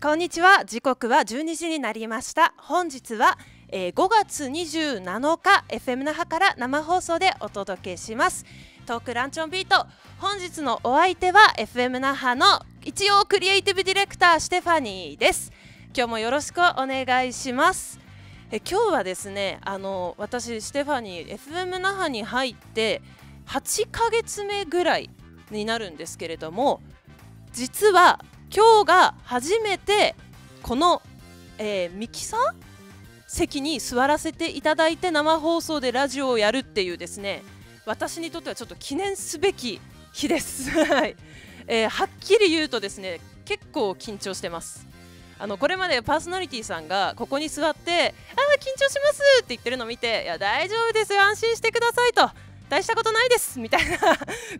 こんにちは時刻は12時になりました本日は、えー、5月27日 FM 那覇から生放送でお届けしますトークランチョンビート本日のお相手は FM 那覇の一応クリエイティブディレクターステファニーです今日もよろしくお願いしますえ今日はですねあの私ステファニー FM 那覇に入って8ヶ月目ぐらいになるんですけれども実は今日が初めてこの、えー、ミキサー席に座らせていただいて生放送でラジオをやるっていうですね私にとってはちょっと記念すべき日です、えー、はっきり言うとですね結構緊張してますあのこれまでパーソナリティさんがここに座って「ああ緊張します」って言ってるのを見て「いや大丈夫ですよ安心してください」と「大したことないです」みたいな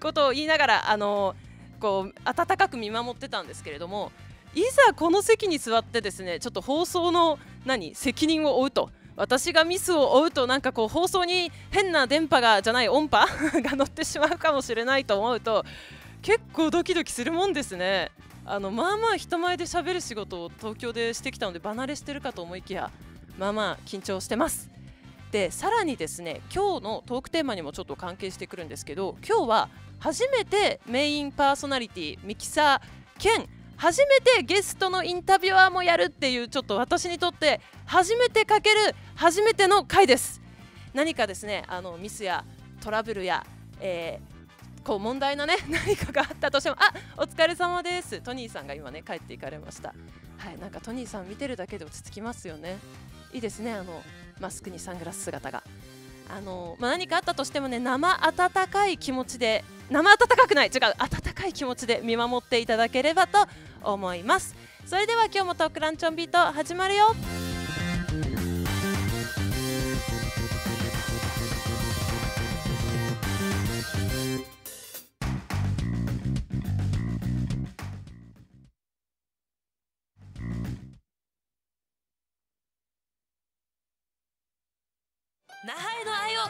ことを言いながらあのーこう温かく見守ってたんですけれどもいざこの席に座ってですねちょっと放送の何責任を負うと私がミスを負うとなんかこう放送に変な電波がじゃない音波 が乗ってしまうかもしれないと思うと結構ドキドキするもんですねあのまあまあ人前で喋る仕事を東京でしてきたので離れしてるかと思いきやまあまあ緊張してます。でさらにですね今日のトークテーマにもちょっと関係してくるんですけど今日は初めてメインパーソナリティミキサー兼初めてゲストのインタビュアーもやるっていうちょっと私にとって初めてかける初めての回です何かですねあのミスやトラブルや、えーこう問題のね 何かがあったとしてもあお疲れ様ですトニーさんが今ね帰っていかれましたはいなんかトニーさん見てるだけで落ち着きますよねいいですねあのマスクにサングラス姿が。あのまあ、何かあったとしてもね生温かい気持ちで生温かくない違う温かい気持ちで見守っていただければと思いますそれでは今日もトークランチョンビート始まるよ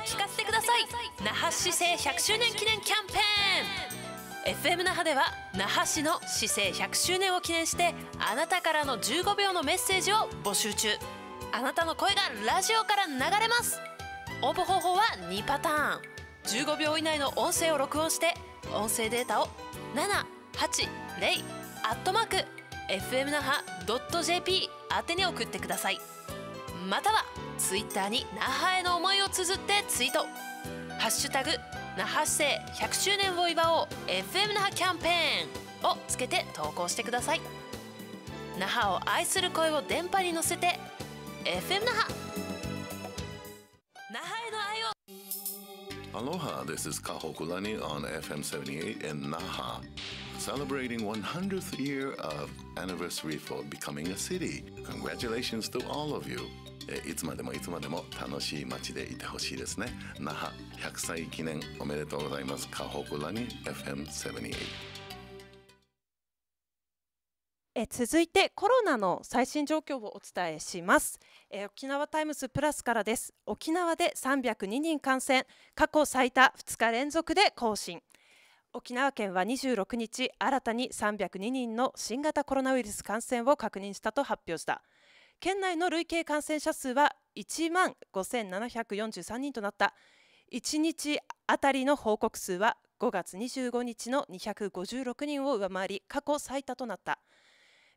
聞かせてください那覇市政100周年記念キャンペーン FM 那覇では那覇市の市政100周年を記念してあなたからの15秒のメッセージを募集中あなたの声がラジオから流れます応募方法は2パターン15秒以内の音声を録音して音声データを780アットマーク fm 那覇 .jp 宛てに送ってくださいまたはツイッターに那覇への思いを綴ってツイート「ハッシュタグ那覇市政100周年を祝おう FM 那覇キャンペーン」をつけて投稿してください那覇を愛する声を電波に乗せて FM 那覇那覇への愛を a l o h this is Kaho k on FM 78 in 那覇 celebrating 100th year of anniversary for becoming a city. Congratulations to all of you. えいつまでもいつまでも楽しい街でいてほしいですね那覇100歳記念おめでとうございますカホクラに FM78 え続いてコロナの最新状況をお伝えしますえ沖縄タイムスプラスからです沖縄で302人感染過去最多2日連続で更新沖縄県は26日新たに302人の新型コロナウイルス感染を確認したと発表した。県内の累計感染者数は1万5743人となった1日あたりの報告数は5月25日の256人を上回り過去最多となった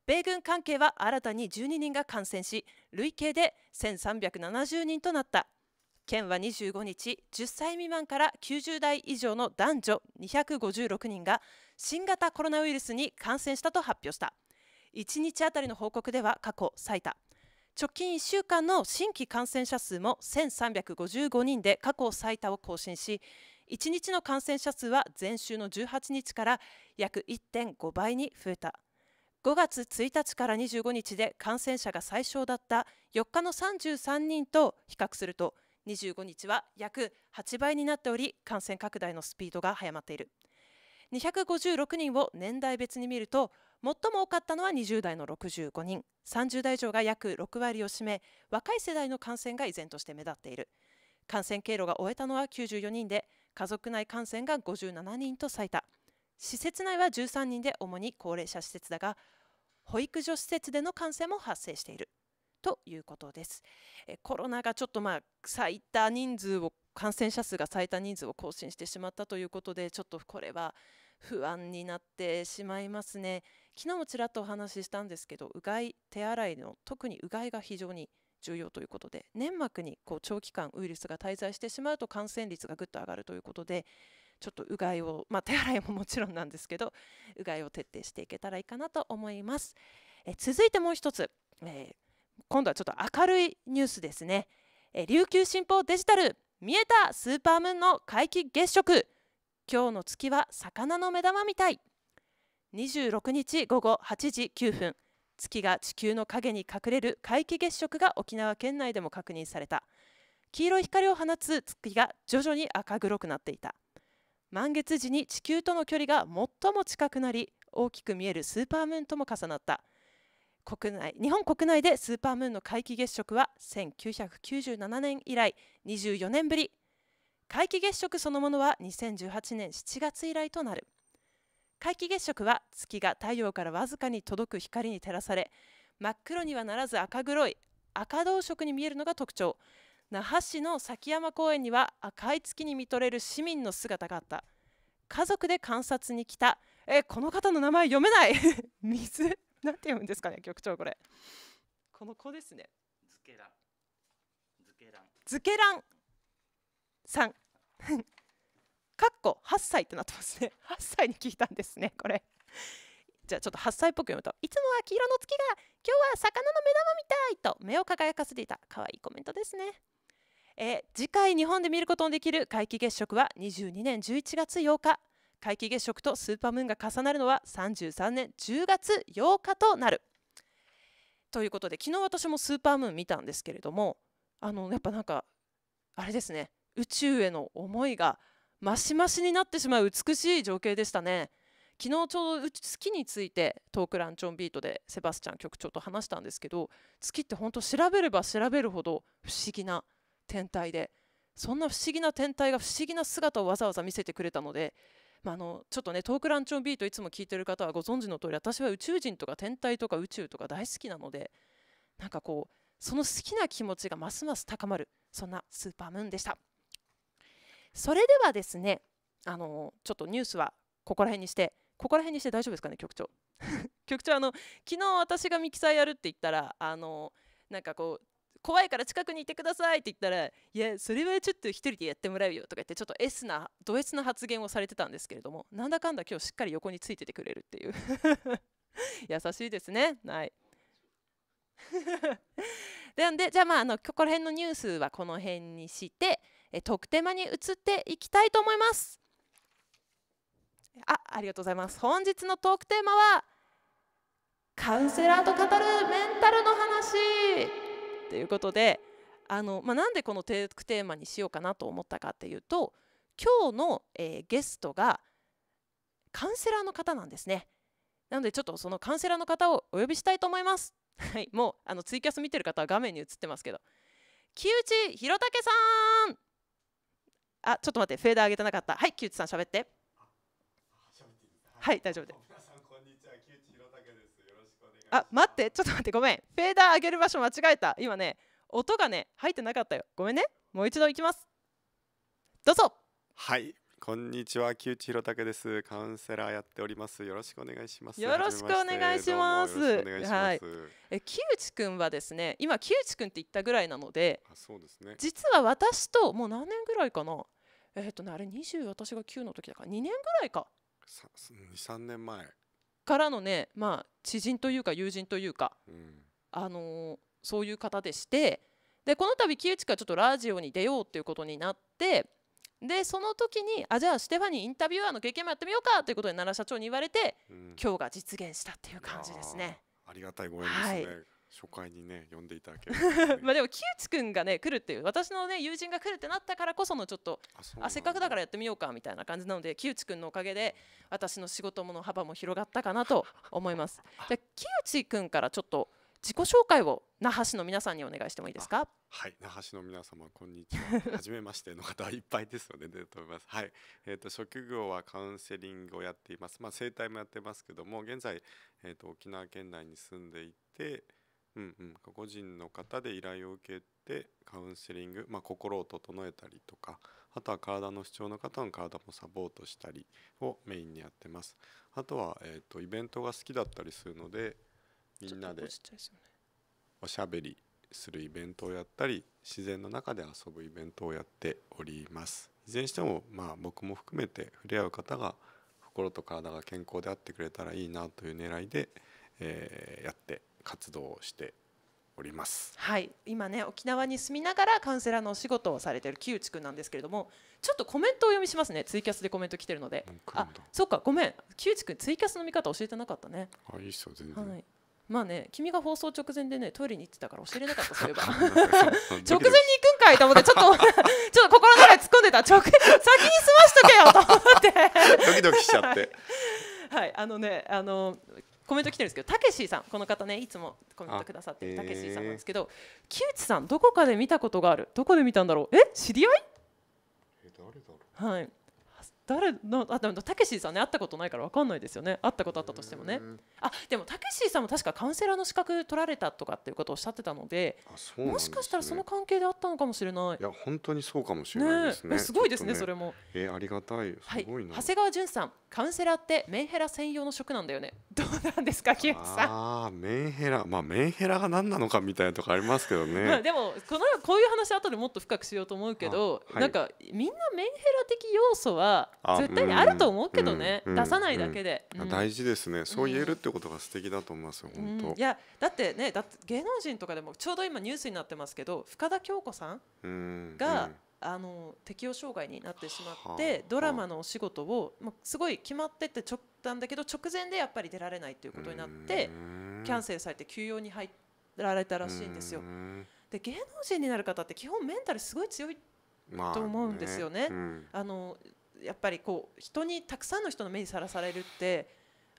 米軍関係は新たに12人が感染し累計で1370人となった県は25日10歳未満から90代以上の男女256人が新型コロナウイルスに感染したと発表した1日あたりの報告では過去最多直近1週間の新規感染者数も1355人で過去最多を更新し1日の感染者数は前週の18日から約1.5倍に増えた5月1日から25日で感染者が最小だった4日の33人と比較すると25日は約8倍になっており感染拡大のスピードが早まっている。256人を年代別に見ると最も多かったのは20代の65人30代以上が約6割を占め若い世代の感染が依然として目立っている感染経路が終えたのは94人で家族内感染が57人と最多施設内は13人で主に高齢者施設だが保育所施設での感染も発生しているということですえコロナがちょっとまあ最多人数を感染者数が最多人数を更新してしまったということでちょっとこれは不安になってしまいますね昨日もちらっとお話ししたんですけどうがい手洗いの特にうがいが非常に重要ということで粘膜にこう長期間ウイルスが滞在してしまうと感染率がぐっと上がるということでちょっとうがいを、まあ、手洗いももちろんなんですけどうがいを徹底していけたらいいかなと思います。え続いてもう一つ、えー、今度はちょっと明るいニュースですね。え琉球新報デジタル見えたスーパームーンの皆既月食今日の月は魚の目玉みたい26日午後8時9分月が地球の影に隠れる皆既月食が沖縄県内でも確認された黄色い光を放つ月が徐々に赤黒くなっていた満月時に地球との距離が最も近くなり大きく見えるスーパームーンとも重なった国内日本国内でスーパームーンの皆既月食は1997年以来24年ぶり皆既月食そのものは2018年7月以来となる皆既月食は月が太陽からわずかに届く光に照らされ真っ黒にはならず赤黒い赤銅色に見えるのが特徴那覇市の崎山公園には赤い月に見とれる市民の姿があった家族で観察に来たえこの方の名前読めない 水なんて読むんですかね局長これこの子ですねズケランズケランさん かっこ8歳ってなってますね8歳 に聞いたんですねこれじゃあちょっと8歳っぽく読むといつもは黄色の月が今日は魚の目玉みたいと目を輝かせていた可愛いコメントですねえ次回日本で見ることのできる皆既月食は22年11月8日皆既月食とスーパームーンが重なるのは33年10月8日となるということで昨日私もスーパームーン見たんですけれどもあのやっぱなんかあれですね宇宙への思いが増し増しになってしまう美しい情景でしたね。昨日ちょうど月についてトークランチョンビートでセバスチャン局長と話したんですけど月って本当調べれば調べるほど不思議な天体でそんな不思議な天体が不思議な姿をわざわざ見せてくれたので、まああ、のちょっとねトークランチョンビートいつも聞いてる方はご存知の通り私は宇宙人とか天体とか宇宙とか大好きなのでなんかこうその好きな気持ちがますます高まるそんなスーパームーンでした。それではですねあのちょっとニュースはここら辺にしてここら辺にして大丈夫ですかね局長 局長あの昨日私がミキサーやるって言ったらあのなんかこう怖いから近くにいてくださいって言ったらいやそれはちょっと1人でやってもらうよとか言ってちょっと S なド S な発言をされてたんですけれどもなんだかんだ今日しっかり横についててくれるっていう 優しいですねはい でじゃあまああのここら辺のニュースはこの辺にして特テーマに移っていきたいと思いますあありがとうございます本日のトークテーマはカウンセラーと語るメンタルの話ということであの、まあ、なんでこのテークテーマにしようかなと思ったかっていうと今日の、えー、ゲストがカウンセラーの方なんですねなのでちょっとそのカウンセラーの方をお呼びしたいと思います はい、もうあのツイキャス見てる方は画面に映ってますけど木内弘武さんあちょっと待ってフェーダー上げてなかったはい木内さん喋ってはい大丈夫ですあ待ってちょっと待ってごめんフェーダー上げる場所間違えた今ね音がね入ってなかったよごめんねもう一度いきますどうぞはいこんにちは、木内弘武です。カウンセラーやっております。よろしくお願いします。よろしくお願いします。はい。え、木内くんはですね、今木内くんって言ったぐらいなので、あ、そうですね。実は私ともう何年ぐらいかな。えっ、ー、とね、あれ二十、私が九の時だから二年ぐらいか。二三年前からのね、まあ知人というか友人というか、うん、あのー、そういう方でして、でこの度木内はちょっとラジオに出ようということになって。でその時にあじゃあステファニーインタビュアーの経験もやってみようかということで奈良社長に言われて、うん、今日が実現したっていう感じですね。ありがたいご縁ですね、はい初回にね呼んでいただけ、ね、まあでも木内くんがね来るっていう私のね友人が来るってなったからこそのちょっとあせっかくだからやってみようかみたいな感じなので木内くんのおかげで私の仕事もの幅も広がったかなと思います。じ ゃ木内くんからちょっと自己紹介を那覇市の皆さんにお願いしてもいいですか。はい、那覇市の皆様こんにちは。初めましての方はいっぱいですのよね。と思います。はい、えっ、ー、と職業はカウンセリングをやっています。まあ整体もやってますけども、現在えっ、ー、と沖縄県内に住んでいて、うんうん、個人の方で依頼を受けてカウンセリング、まあ心を整えたりとか、あとは体の不調の方の体もサポートしたりをメインにやってます。あとはえっ、ー、とイベントが好きだったりするので。みんなでおしゃべりするイベントをやったり自然の中で遊ぶイベントをやっておりますいずれにしてもまあ僕も含めて触れ合う方が心と体が健康であってくれたらいいなという狙いで、えー、やって活動をしておりますはい今ね沖縄に住みながらカウンセラーのお仕事をされている木内くんなんですけれどもちょっとコメントを読みしますねツイキャスでコメント来てるのであそうかごめん木内くんツイキャスの見方教えてなかったねあいいっすよ全然、はいまあね君が放送直前でねトイレに行ってたから教えれなかったそういえば 直前に行くんかいと思ってちょっと ちょっと心の中で突っ込んでた直先に済ましとけよと思って ドキドキしちゃってはい、はい、あのねあのコメント来てるんですけどたけしさんこの方ねいつもコメントくださってるたけしさんなんですけど、木内さんどこかで見たことがあるどこで見たんだろうえ知り合いえ誰だろうはい誰のあでもたけしさんね会ったことないから分かんないですよね会ったことあったとしてもねあでもたけしさんも確かカウンセラーの資格取られたとかっていうことをおっしゃってたので、ね、もしかしたらその関係であったのかもしれないいや本当にそうかもしれないですね、ね、すごいですね、ね、それもえー、ありがたいすごいな、はい、長谷川淳さんカウンセラーってメンヘラ専用の職なんだよね どうなんですか清木さんあメンヘラまあメンヘラが何なのかみたいなとこありますけどねまあでもこのこういう話後でもっと深くしようと思うけど、はい、なんかみんなメンヘラ的要素は絶対にあると思うけどね、出さないだけで、大事ですねそう言えるってことが素敵だと思いますよ、本当いやだってねだって芸能人とかでもちょうど今ニュースになってますけど深田恭子さんが、うんうんあの適応障害になってしまってドラマのお仕事を、まあ、すごい決まってって直たんだけど直前でやっぱり出られないということになってキャンセルされて休養に入られたらしいんですよ。で芸能人になる方って基本メンタルすごい強いと思うんですよね。あ、のやっぱりこう人にたくさんの人の目にさらされるって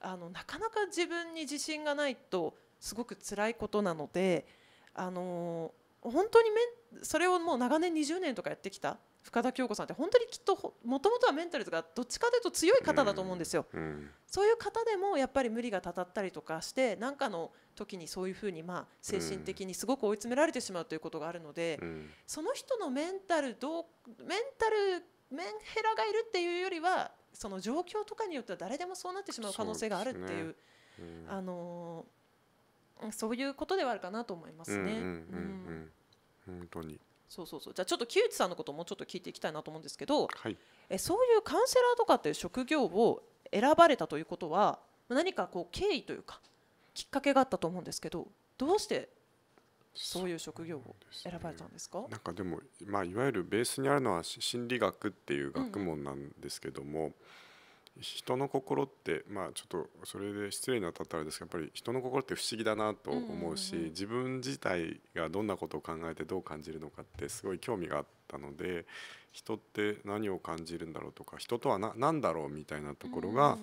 あのなかなか自分に自信がないとすごく辛いことなのであの本当にめそれをもう長年20年とかやってきた深田恭子さんって本当にきっともともとはメンタルがどっちかというと強い方だと思うんですよ、うんうん、そういう方でもやっぱり無理がたたったりとかして何かの時にそういうふうにまあ精神的にすごく追い詰められてしまうということがあるので、うん、その人のメンタルどうメンタルメンヘラがいるっていうよりはその状況とかによっては誰でもそうなってしまう可能性があるっていう。うね、あのーそういうことではあるかなと思いますね。本当にそうそうそうじゃあちょっと木内さんのこともちょっと聞いていきたいなと思うんですけど、はい、えそういうカウンセラーとかっていう職業を選ばれたということは何かこう経緯というかきっかけがあったと思うんですけどどうしてそういう職業を選ばれたんですか、ね、なんかでも、まあ、いわゆるベースにあるのは心理学っていう学問なんですけども、うん人の心ってまあちょっとそれで失礼にったったらですけどやっぱり人の心って不思議だなと思うし、自分自体がどんなことを考えてどう感じるのかってすごい興味があったので人って何を感じるんだろうとか人とは何だろうみたいなところが、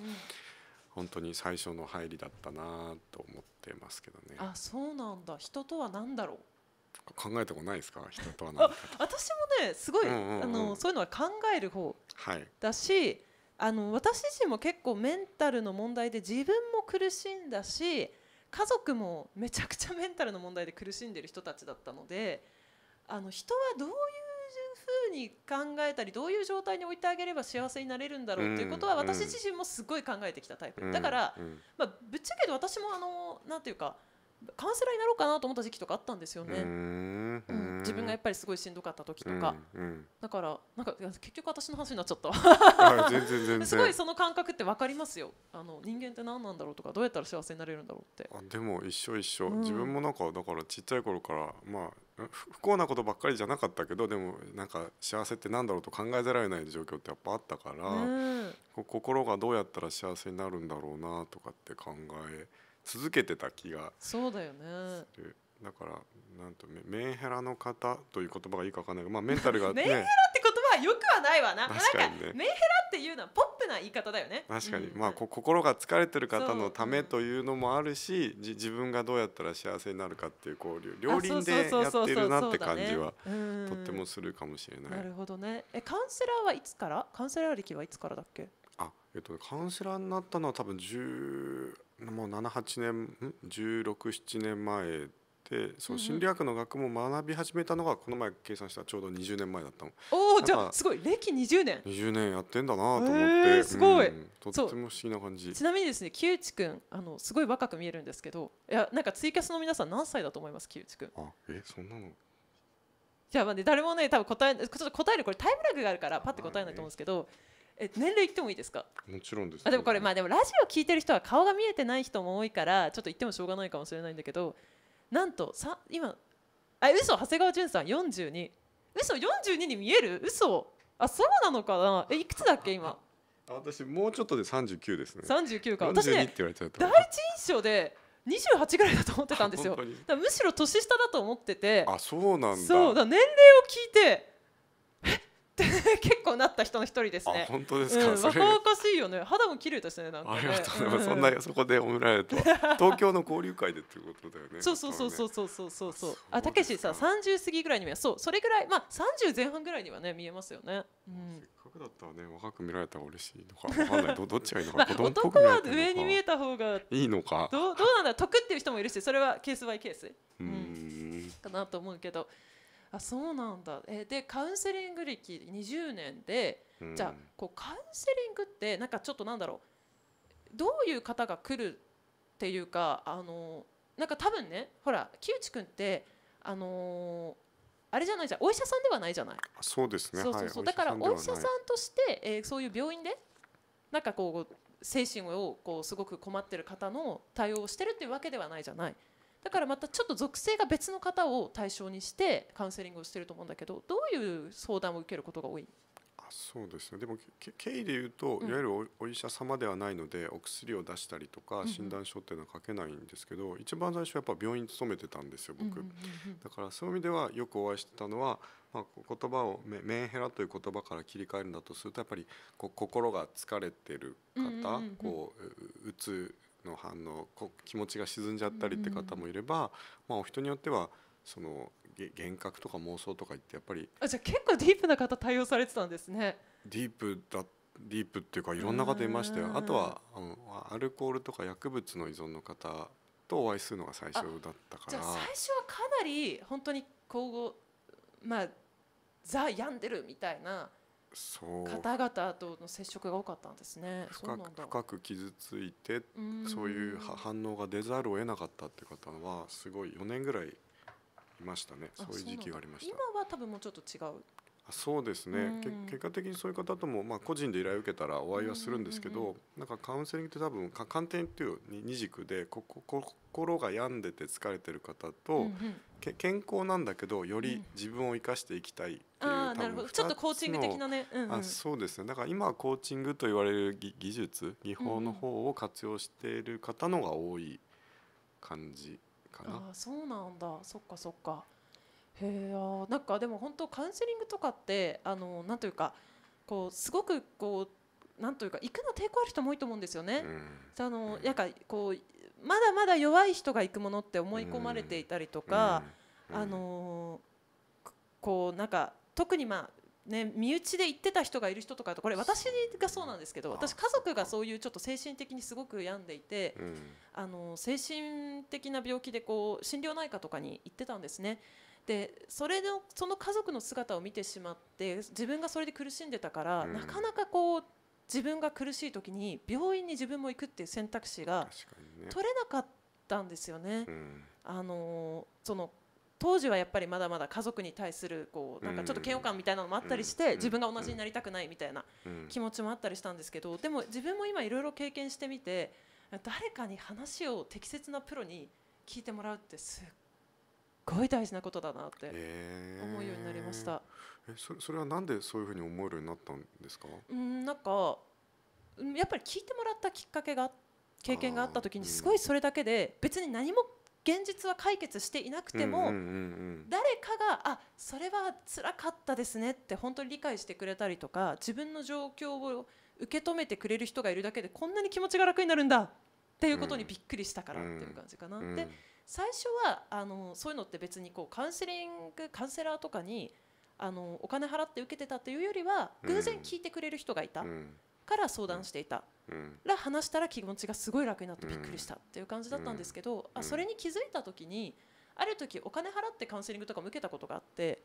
本当に最初の入りだったなと思ってますけどね。あそうなんだ人とは何だろう考えたことないですか人とは何私もねすごい、うんうんうん、あのそういうのは考える方だし、はいあの私自身も結構メンタルの問題で自分も苦しんだし家族もめちゃくちゃメンタルの問題で苦しんでる人たちだったのであの人はどういうふうに考えたりどういう状態に置いてあげれば幸せになれるんだろうということは私自身もすごい考えてきたタイプだから、まあ、ぶっちゃけど私もあのなんていうかカウンセラーになろうかなと思った時期とかあったんですよね。うん自分がやっぱりすごいしんどかった時とか、うんうん、だからなんか結局私の話になっちゃった すごいその感覚って分かりますよあの人間って何なんだろうとかどうやったら幸せになれるんだろうってあでも一緒一緒、うん、自分もなんかだからちっちゃい頃からまあ不幸なことばっかりじゃなかったけどでもなんか幸せってなんだろうと考えざるを得ない状況ってやっぱあったから、ね、心がどうやったら幸せになるんだろうなとかって考え続けてた気がする。そうだよねだからなんとメンヘラの方という言葉がいいかわかんないけど、まあ、メンタルが、ね、メンヘラって言葉はよくはないわな 確かに、ね、メンヘラっていうのはポップな言い方だよね確かに、うん、まあ心が疲れてる方のためというのもあるし自分がどうやったら幸せになるかっていう交流両輪でやってるなって感じはとってもするかもしれない、なるほどねえカウンセラーはいつからカウンセラー歴はいつからだっけあえっとカウンセラーになったのは多分10もう78年1617年前てそう心理学の学問を学び始めたのがこの前計算したちょうど20年前だったの。おおじゃあすごい歴20年。20年やってんだなと思って、えー、すごい、うん、とっても不思議な感じ。ちなみにですね木内くんあのすごい若く見えるんですけどいやなんかツイキャスの皆さん何歳だと思います木内くん。あえそんなのじゃあまあ、ね、誰もね多分答えちょっと答えるこれタイムラグがあるからパッて答えないと思うんですけど。え年齢言ってもいいですかもちろんです、ね、あでもこれまあでもラジオ聞いてる人は顔が見えてない人も多いからちょっと言ってもしょうがないかもしれないんだけどなんとさ今あ嘘長谷川潤さん42嘘四42に見える嘘あそうなのかなえいくつだっけ今 私もうちょっとで39ですね39か私ね第一印象で28ぐらいだと思ってたんですよ だむしろ年下だと思っててあそうなんだそうだ年齢を聞いて 結構なった人の一人ですね。本当ですか。うん、しいよね。肌も綺麗ですね。なんか、ね、ありがとうございます。そんなそこで褒められると 東京の交流会でっていうことだよね。そうそうそうそうそうそうそうあ、たけしさ、三十過ぎぐらいにはそうそれぐらいまあ三十前半ぐらいにはね見えますよね。うん。せっかくだったらね若く見られたら嬉しいのかわかんないどどっちがいいのか、まあ、男は上に見えた方がいいのかどうどうなんだ得っていう人もいるしそれはケースバイケース、うん、かなと思うけど。あそうなんだえでカウンセリング歴20年で、うん、じゃあこうカウンセリングってなんかちょっとなんだろうどういう方が来るっていうかあのなんか多分ねほら木内君ってあのあれじゃないじゃんお医者さんではないじゃない。そうですね。そうそうそう。はい、だからお医者さんとして、えー、そういう病院でなんかこう精神をこうすごく困ってる方の対応をしてるっていうわけではないじゃない。だからまたちょっと属性が別の方を対象にしてカウンセリングをしてると思うんだけどどういう相談を受けることが多いあそうですねでも経緯で言うと、いわゆるお医者様ではないのでお薬を出したりとか診断書っていうのは書けないんですけど、うんん、一番最初はやっぱ病院に勤めてたんですよ僕、だからそういう意味ではよくお会いしてたのは、まあ、言葉をメンヘラという言葉から切り替えるんだとするとやっぱりこ心が疲れてる方、こううつの反応こ気持ちが沈んじゃったりって方もいれば、まあ、お人によってはその幻覚とか妄想とか言ってやっぱりあじゃあ結構ディープな方対応されてたんですねディープだディープっていうかいろんな方いましたよあとはあのアルコールとか薬物の依存の方とお会いするのが最初だったからじゃあ最初はかなり本当にこうまあザ病んでるみたいな方々との接触が多かったんですね深く傷ついてそういう反応が出ざるを得なかったって方はすごい4年ぐらいいましたねそういう時期がありました今は多分もうちょっと違うそうですね、うん、結果的にそういう方とも、まあ、個人で依頼を受けたらお会いはするんですけど、うんうんうんなんかカウンセリングって多分観点っていう二軸でここ心が病んでて疲れてる方と、うんうん、健康なんだけどより自分を生かしていきたいっていう、うん、なるほどちょっとコーチング的なね、うんうん、あそうですねだから今コーチングと言われる技技術技法の方を活用している方のが多い感じかな。うんうん、あそうなんだそっかそっかへえなんかでも本当カウンセリングとかってあのなんというかこうすごくこうなんというか行くの抵抗ある人も多いと思うんですよね。うん、あのやかこうまだまだ弱い人が行くものって思い込まれていたりとか、うんあのこうなんか特にまあね、身内で行ってた人がいる人とかこれ私がそうなんですけど私家族がそういうちょっと精神的にすごく病んでいて、うん、あの精神的な病気でこう心療内科とかに行ってたんですねでそれのその家族の姿を見てしまって自分がそれで苦しんでたから、うん、なかなかこう自分が苦しい時に病院に自分も行くっていう選択肢が取れなかったんですよね。ねうん、あのその当時はやっぱりまだまだ家族に対するこうなんかちょっと嫌悪感みたいなのもあったりして自分が同じになりたくないみたいな気持ちもあったりしたんですけどでも自分も今いろいろ経験してみて誰かに話を適切なプロに聞いてもらうってすっごい大事なことだなって思うようになりました。えー、それそれはなんでそういうふうに思えるようになったんですか？うん、なんかやっぱり聞いてもらったきっかけが経験があった時にすごいそれだけで別に何も現実は解決していなくても誰かがあそれは辛かったですねって本当に理解してくれたりとか自分の状況を受け止めてくれる人がいるだけでこんなに気持ちが楽になるんだっていうことにびっくりしたからっていう感じかな。で最初はあのそういうのって別にこうカウンセリングカウンセラーとかにあのお金払って受けてたというよりは偶然聞いてくれる人がいたから相談していたら話したら気持ちがすごい楽になってびっくりしたっていう感じだったんですけどあそれに気づいた時にある時お金払ってカウンセリングとかも受けたことがあって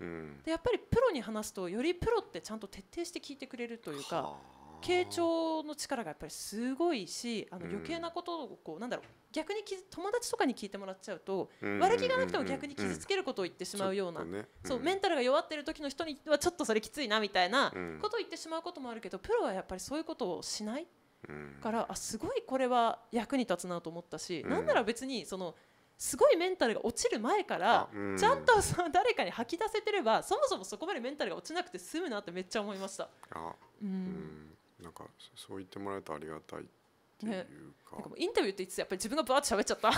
でやっぱりプロに話すとよりプロってちゃんと徹底して聞いてくれるというか。傾聴の力がやっぱりすごいしあの余計なことをこうなんだろう逆に友達とかに聞いてもらっちゃうと悪気がなくても逆に傷つけることを言ってしまうようなそうメンタルが弱ってる時の人にはちょっとそれきついなみたいなことを言ってしまうこともあるけどプロはやっぱりそういうことをしないからあすごいこれは役に立つなと思ったしなんなら別にそのすごいメンタルが落ちる前からちゃんとその誰かに吐き出せてればそもそもそこまでメンタルが落ちなくて済むなってめっちゃ思いました。うんなんかそう言ってもらえるとありがたいっていうか,、ね、かインタビューって言ってやっぱり自分がぶわっゃ喋っちゃった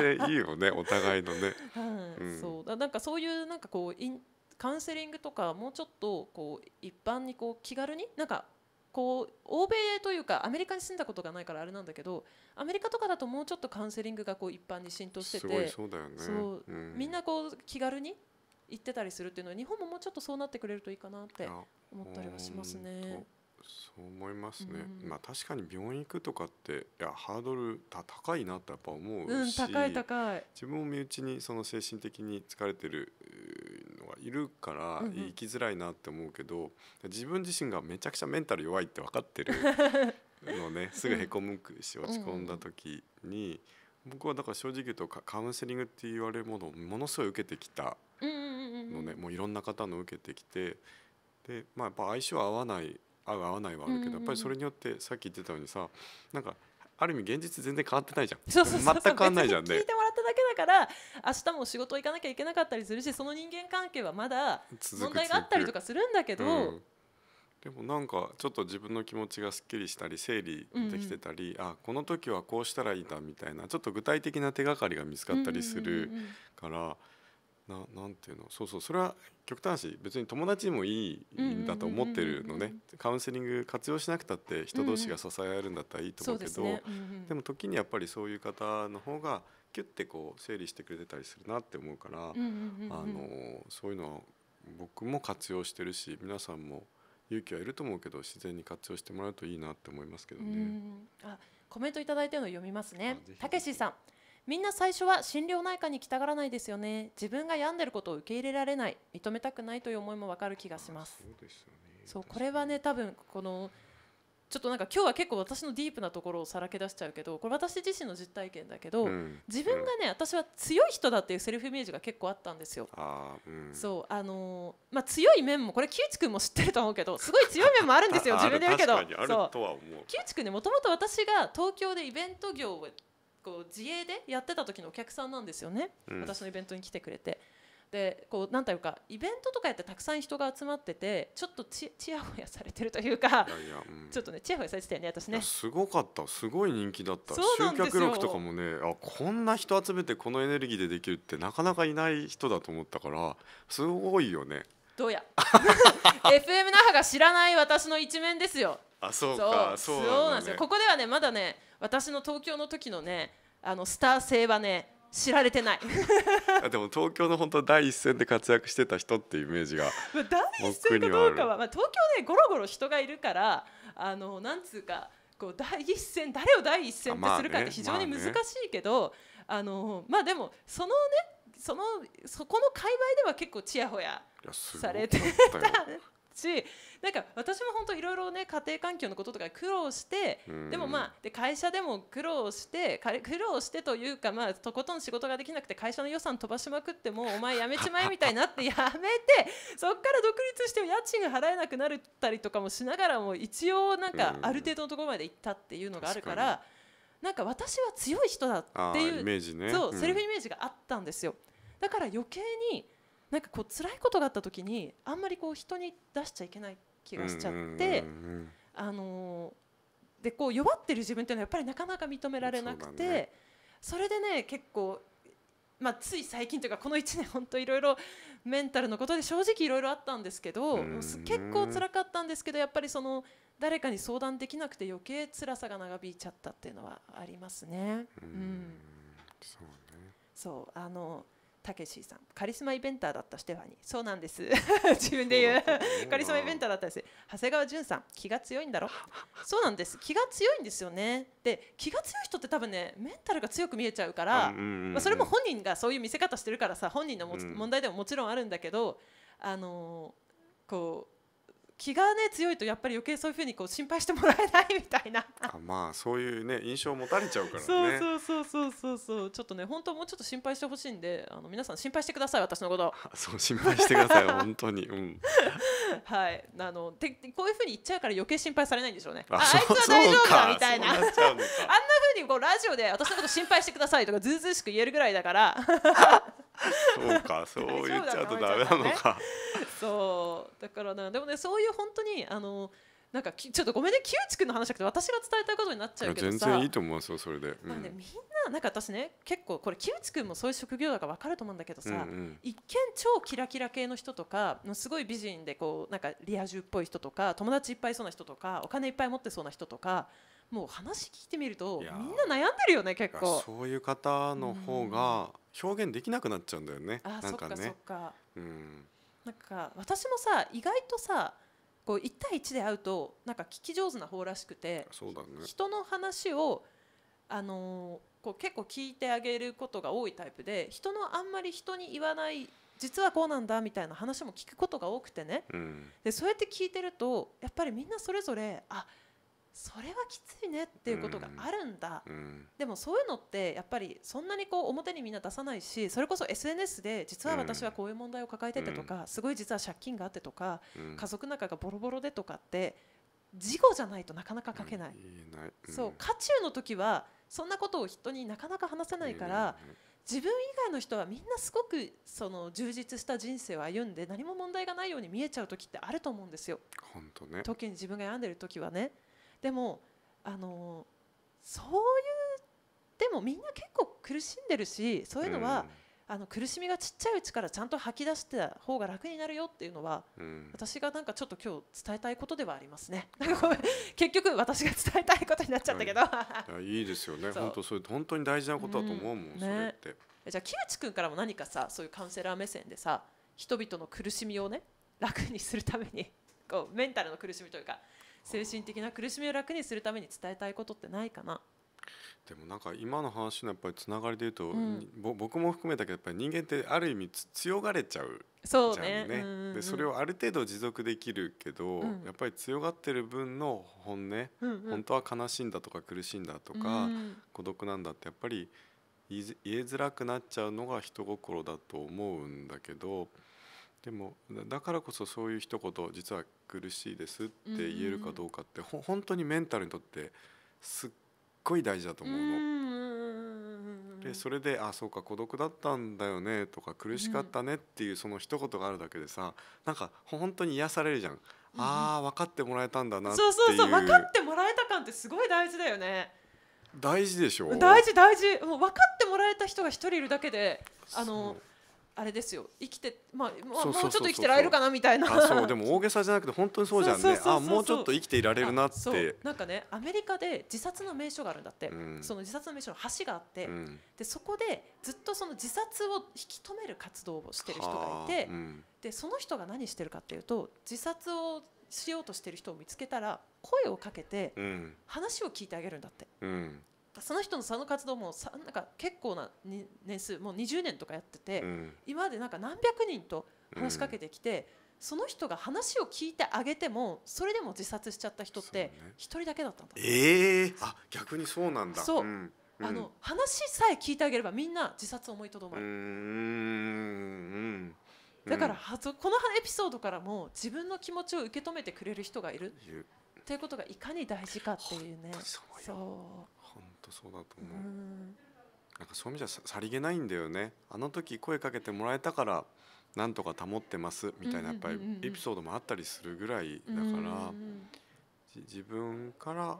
全然いいよね お互いのね、はいうん、そうだなんかそういうなんかこうインカウンセリングとかもうちょっとこう一般にこう気軽になんかこう欧米というかアメリカに住んだことがないからあれなんだけどアメリカとかだともうちょっとカウンセリングがこう一般に浸透しててそうだよね、うん、みんなこう気軽に行ってたりするっていうのは日本ももうちょっとそうなってくれるといいかなって思ったりはしますね。そう思いますね、うん、まあ確かに病院行くとかっていやハードル高いなってやっぱ思うし、うん、高い高い自分も身内にその精神的に疲れてるのがいるから生きづらいなって思うけど、うんうん、自分自身がめちゃくちゃメンタル弱いって分かってる のねすぐへこむし落ち込んだ時に、うん、僕はだから正直言うとカウンセリングって言われるものをものすごい受けてきたのね、もういろんな方の受けてきてで、まあ、やっぱ相性合わない合う合わないはあるけど、やっぱりそれによってさっき言ってたようにさなんかある意味現実全然変わってないじゃん全く変わんないじゃんね聞いてもらっただけだから明日も仕事行かなきゃいけなかったりするしその人間関係はまだ問題があったりとかするんだけど、うん、でもなんかちょっと自分の気持ちがすっきりしたり整理できてたり、うんうん、あこの時はこうしたらいいんだみたいなちょっと具体的な手がかりが見つかったりするから。うんうんうんうんななんていうのそうそうそれは極端し別に友達もいいんだと思ってるのねカウンセリング活用しなくたって人同士が支え合えるんだったらいいと思うけど、でも時にやっぱりそういう方の方がキュッてこう整理してくれてたりするなって思うから、あのそういうのは僕も活用してるし皆さんも勇気はいると思うけど自然に活用してもらうといいなって思いますけどね。あコメントいただいての読みますね。たけしさんみんな最初は心療内科に来たがらないですよね自分が病んでることを受け入れられない認めたくないという思いもわかる気がしますそう、ね、これはね多分このちょっとなんか今日は結構私のディープなところをさらけ出しちゃうけどこれ私自身の実体験だけど、うん、自分がね、うん、私は強い人だっていうセルフイメージが結構あったんですよ。あ、うん、そうあのー、まあ、強い面もこれ木内君も知ってると思うけど すごい強い面もあるんですよ自分で言うけど。そう木内君ねもともと私が東京でイベント業をこう自営でやってた時のお客さんなんですよね、うん、私のイベントに来てくれて。でこうなんていうかイベントとかやってたくさん人が集まっててちょっとちちやほやされてるというか、うん、ちょっとねちやほやされてたよね私ねすごかったすごい人気だったそうな集客力とかもねあこんな人集めてこのエネルギーでできるってなかなかいない人だと思ったからすごいよねどうや FM 那覇が知らない私の一面ですよあそうかそうなんですよ、ね、ここではねまだね私の東京の時のねあのスター性はね知られてない でも東京の本当第一線で活躍してた人ってイメージが 第一線かどうかはまあ、東京でゴロゴロ人がいるからあのなんつうかこう第一線誰を第一線ってするかって非常に難しいけどあ、ね、まあ、ね、あのまあでもそのねそのそこの界隈では結構ちやほやされてたしなんか私も本当いろいろね家庭環境のこととか苦労してでもまあで会社でも苦労して苦労してというかまあとことん仕事ができなくて会社の予算飛ばしまくってもうお前やめちまえみたいになってや めてそっから独立して家賃払えなくなったりとかもしながらも一応なんかある程度のところまで行ったっていうのがあるから。なんか私は強い人だっていう、ね、そう、うん、セルフイメージがあったんですよだから余計になんかこう辛いことがあった時にあんまりこう人に出しちゃいけない気がしちゃってあのー、でこう弱ってる自分っていうのはやっぱりなかなか認められなくて、ね、それでね結構まあ、つい最近というかこの1年本当いろいろメンタルのことで正直いろいろあったんですけど結構辛かったんですけどやっぱりその誰かに相談できなくて余計辛さが長引いちゃったっていうのはありますね。うんそうあのたけしさんカリスマイベンターだったステファニーそうなんです 自分で言うカリスマイベンターだったんです長谷川潤さん気が強いんだろ そうなんです気が強いんですよねで気が強い人って多分ねメンタルが強く見えちゃうから、まそれも本人がそういう見せ方してるからさ本人のも、うん、問題でももちろんあるんだけどあのー、こう気がね強いとやっぱり余計そういうふうにこう心配してもらえないみたいなあまあそういうね印象を持たれちゃうからねそうそうそうそうそうちょっとね本当もうちょっと心配してほしいんであの皆さん心配してください私のことそう心配してください本当にうん はいあのてこういうふうに言っちゃうから余計心配されないんでしょうねああいつは大丈夫だみたいな あんなふうにこうラジオで私のこと心配してくださいとかずうずうしく言えるぐらいだから そうかそう言っちゃうとダメなのかそうだからなでもねそういう本当にあのなんかちょっとごめんね木内君の話だけど私が伝えたいことになっちゃうけど全然いいと思いますよそれで、うん、まあね、みんななんか私ね結構これ木内君もそういう職業だから分かると思うんだけどさ、うんうん、一見超キラキラ系の人とかすごい美人でこうなんかリア充っぽい人とか友達いっぱいそうな人とかお金いっぱい持ってそうな人とかもう話聞いてみるとみんな悩んでるよね結構そういう方の方が、うん表現できなくなっちゃうんだよね。あ、そっかそっかうん。なんか私もさ意外とさこう1対1で会うとなんか聞き上手な方らしくてそうだ、ね、人の話を、あのー、こう結構聞いてあげることが多いタイプで人のあんまり人に言わない実はこうなんだみたいな話も聞くことが多くてね、うん、でそうやって聞いてるとやっぱりみんなそれぞれあっそれはきついねっていうことがあるんだ、うん、でもそういうのってやっぱりそんなにこう表にみんな出さないしそれこそ SNS で実は私はこういう問題を抱えててとか、すごい実は借金があってとか、家族仲がボロボロでとかって事後じゃないとなかなか書けないない、そう渦中の時はそんなことを人になかなか話せないから、自分以外の人はみんなすごくその充実した人生を歩んで何も問題がないように見えちゃう時ってあると思うんですよ。本当ね、時に自分が病んでる時はね。でもあのそういうでもみんな結構苦しんでるしそういうのは、うん、あの苦しみがちっちゃいうちからちゃんと吐き出してた方が楽になるよっていうのは、うん、私がなんかちょっと今日伝えたいことではありますね。結局私が伝えたいことになっちゃったけど、はい、いいですよね 本当それ本当に大事なことだと思うもん、うん、ね、それって。じゃあ木内君からも何かさそういうカウンセラー目線でさ人々の苦しみをね楽にするためにこうメンタルの苦しみというか精神的な苦しみを楽にするために伝えたいことってないかなでもなんか今の話のやっぱりつながりで言うと、うん、僕も含めたけどやっぱり人間ってある意味強がれちゃうそうね、ねうんうん、でそれをある程度持続できるけど、うん、やっぱり強がってる分の本音、うんうん、本当は悲しんだとか苦しんだとか、うん、孤独なんだってやっぱり言えづらくなっちゃうのが人心だと思うんだけどでもだからこそそういう一言実は苦しいですって言えるかどうかって、うん、本当にメンタルにとってすっごい大事だと思うの。うん、でそれで「あそうか孤独だったんだよね」とか「苦しかったね」っていうその一言があるだけでさなんか本当に癒されるじゃん。あー分かってもらえたんだなそうそうそう分かってもらえた感ってすごい大事だよね大事でしょ大事大事もう分かってもらえた人が一人いるだけであのあれですよ生きて、まあ、もうちょっと生きてられるかなみたいなそうでも大げさじゃなくて本当にそうじゃんねあもうちょっと生きていられるなってなんかねアメリカで自殺の名所があるんだって、うん、その自殺の名所の橋があって、うん、でそこでずっとその自殺を引き止める活動をしてる人がいて、うん、でその人が何してるかっていうと自殺をしようとしてる人を見つけたら声をかけて話を聞いてあげるんだって。その人のその活動もさなんか結構な年数もう20年とかやってて、うん、今までなんか何百人と話しかけてきて、うん、その人が話を聞いてあげてもそれでも自殺しちゃった人って一人だけだったんだ、ね、えー、あ逆にそうなんだそう、うん、あの話さえ聞いてあげればみんな自殺思いとどまるうん、だからはずこのエピソードからも自分の気持ちを受け止めてくれる人がいるっていうことがいかに大事かっていうねそうとそうだと思う、うん、なんかそういう意味じゃさりげないんだよねあの時声かけてもらえたからなんとか保ってますみたいなやっぱりエピソードもあったりするぐらいだから、自分から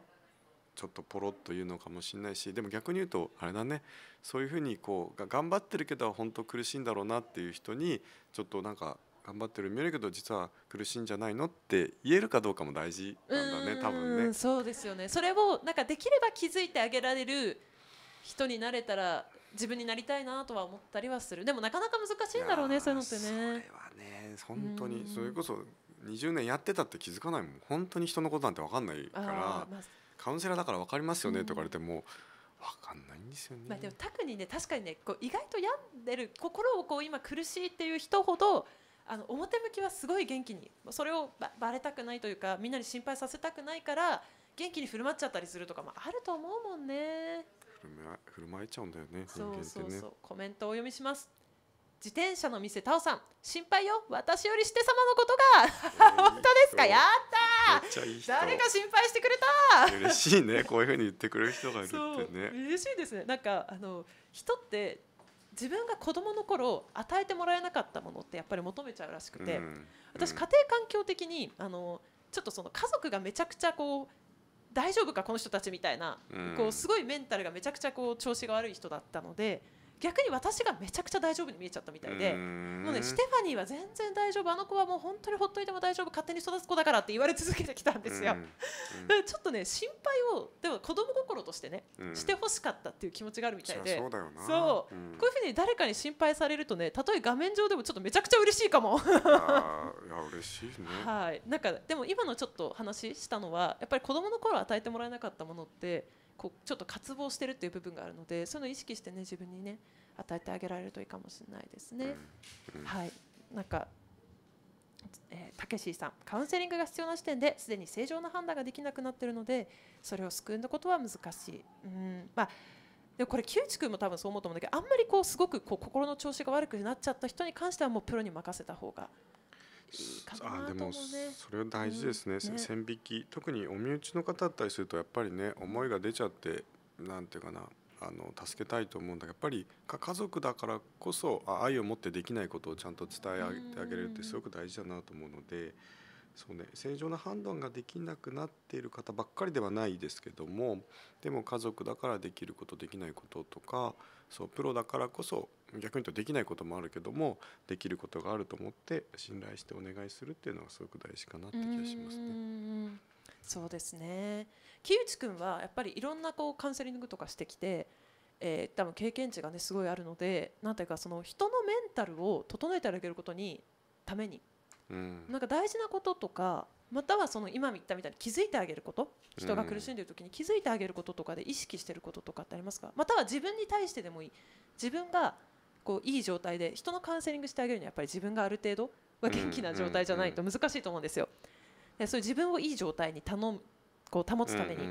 ちょっとポロッと言うのかもしれないしでも逆に言うとあれだねそういうふうにこう頑張ってるけど本当苦しいんだろうなっていう人にちょっとなんか頑張ってる見えるけど実は苦しいんじゃないのって言えるかどうかも大事なんだね多分ねそうですよねそれをなんかできれば気づいてあげられる人になれたら自分になりたいなとは思ったりはするでもなかなか難しいんだろうねそういうのってねそれはね本当にそれこそ20年やってたって気づかないもん本当に人のことなんて分かんないから、まあ、カウンセラーだから分かりますよねとか言われても、分かんないんですよね。まあ、でも特にね確かにねこう意外と病んでる心をこう今苦しいっていう人ほどあの表向きはすごい元気にそれをばれたくないというかみんなに心配させたくないから元気に振る舞っちゃったりするとかもあると思うもんね振る舞振る舞えちゃうんだよねそうそうそう、コメントをお読みします自転車の店タオさん心配よ私よりして様のことが、本当ですかやった誰が心配してくれた嬉しいね こういうふうに言ってくれる人がいるってね嬉しいですねなんかあの人って自分が子どもの頃与えてもらえなかったものってやっぱり求めちゃうらしくて、うん、私家庭環境的にあのちょっとその家族がめちゃくちゃこう大丈夫かこの人たちみたいな、うん、こうすごいメンタルがめちゃくちゃこう調子が悪い人だったので逆に私がめちゃくちゃ大丈夫に見えちゃったみたいでもう、ね、ステファニーは全然大丈夫あの子はもう本当にほっといても大丈夫勝手に育つ子だからって言われ続けてきたんですよ。ちょっとね心配をでも子供心としてね、してほしかったっていう気持ちがあるみたいでそうこういうふうに誰かに心配されるとねたとえ画面上でもちょっとめちゃくちゃ嬉しいかも。いや嬉しいね、はいなんかでも今のちょっと話したのはやっぱり子供の頃与えてもらえなかったものってこうちょっと渇望してるっていう部分があるのでそういうのを意識してね自分にね与えてあげられるといいかもしれないですね。はいなんかたけしさんカウンセリングが必要な時点ですでに正常な判断ができなくなっているのでそれを救うことは難しい。うんまあでもこれ、木内君も多分そう思うと思うんだけどあんまりこうすごくこう心の調子が悪くなっちゃった人に関してはもうプロに任せた方がかなと、でもそれは大事ですねうんね、線引き特にお身内の方だったりするとやっぱりね思いが出ちゃってなんていうかなあの助けたいと思うんだけどやっぱり家族だからこそ愛を持ってできないことをちゃんと伝えてあげれるってすごく大事だなと思うので。そうね、正常な判断ができなくなっている方ばっかりではないですけどもでも家族だからできることできないこととかそうプロだからこそ逆に言うとできないこともあるけどもできることがあると思って信頼してお願いするっていうのがすごく大事かなって気がしますね。そうですね木内君はやっぱりいろんなこうカウンセリングとかしてきて、えー、多分経験値がねすごいあるのでなんていうかその人のメンタルを整えてあげることにために、うん、なんか大事なこととかまたはその今言ったみたいに気づいてあげること人が苦しんでいる時に気づいてあげることとかで意識してることとかってありますかまたは自分に対してでもいい自分がこういい状態で人のカウンセリングしてあげるにはやっぱり自分がある程度は元気な状態じゃないと難しいと思うんですよ。でそういう自分をいい状態に頼むこう保つために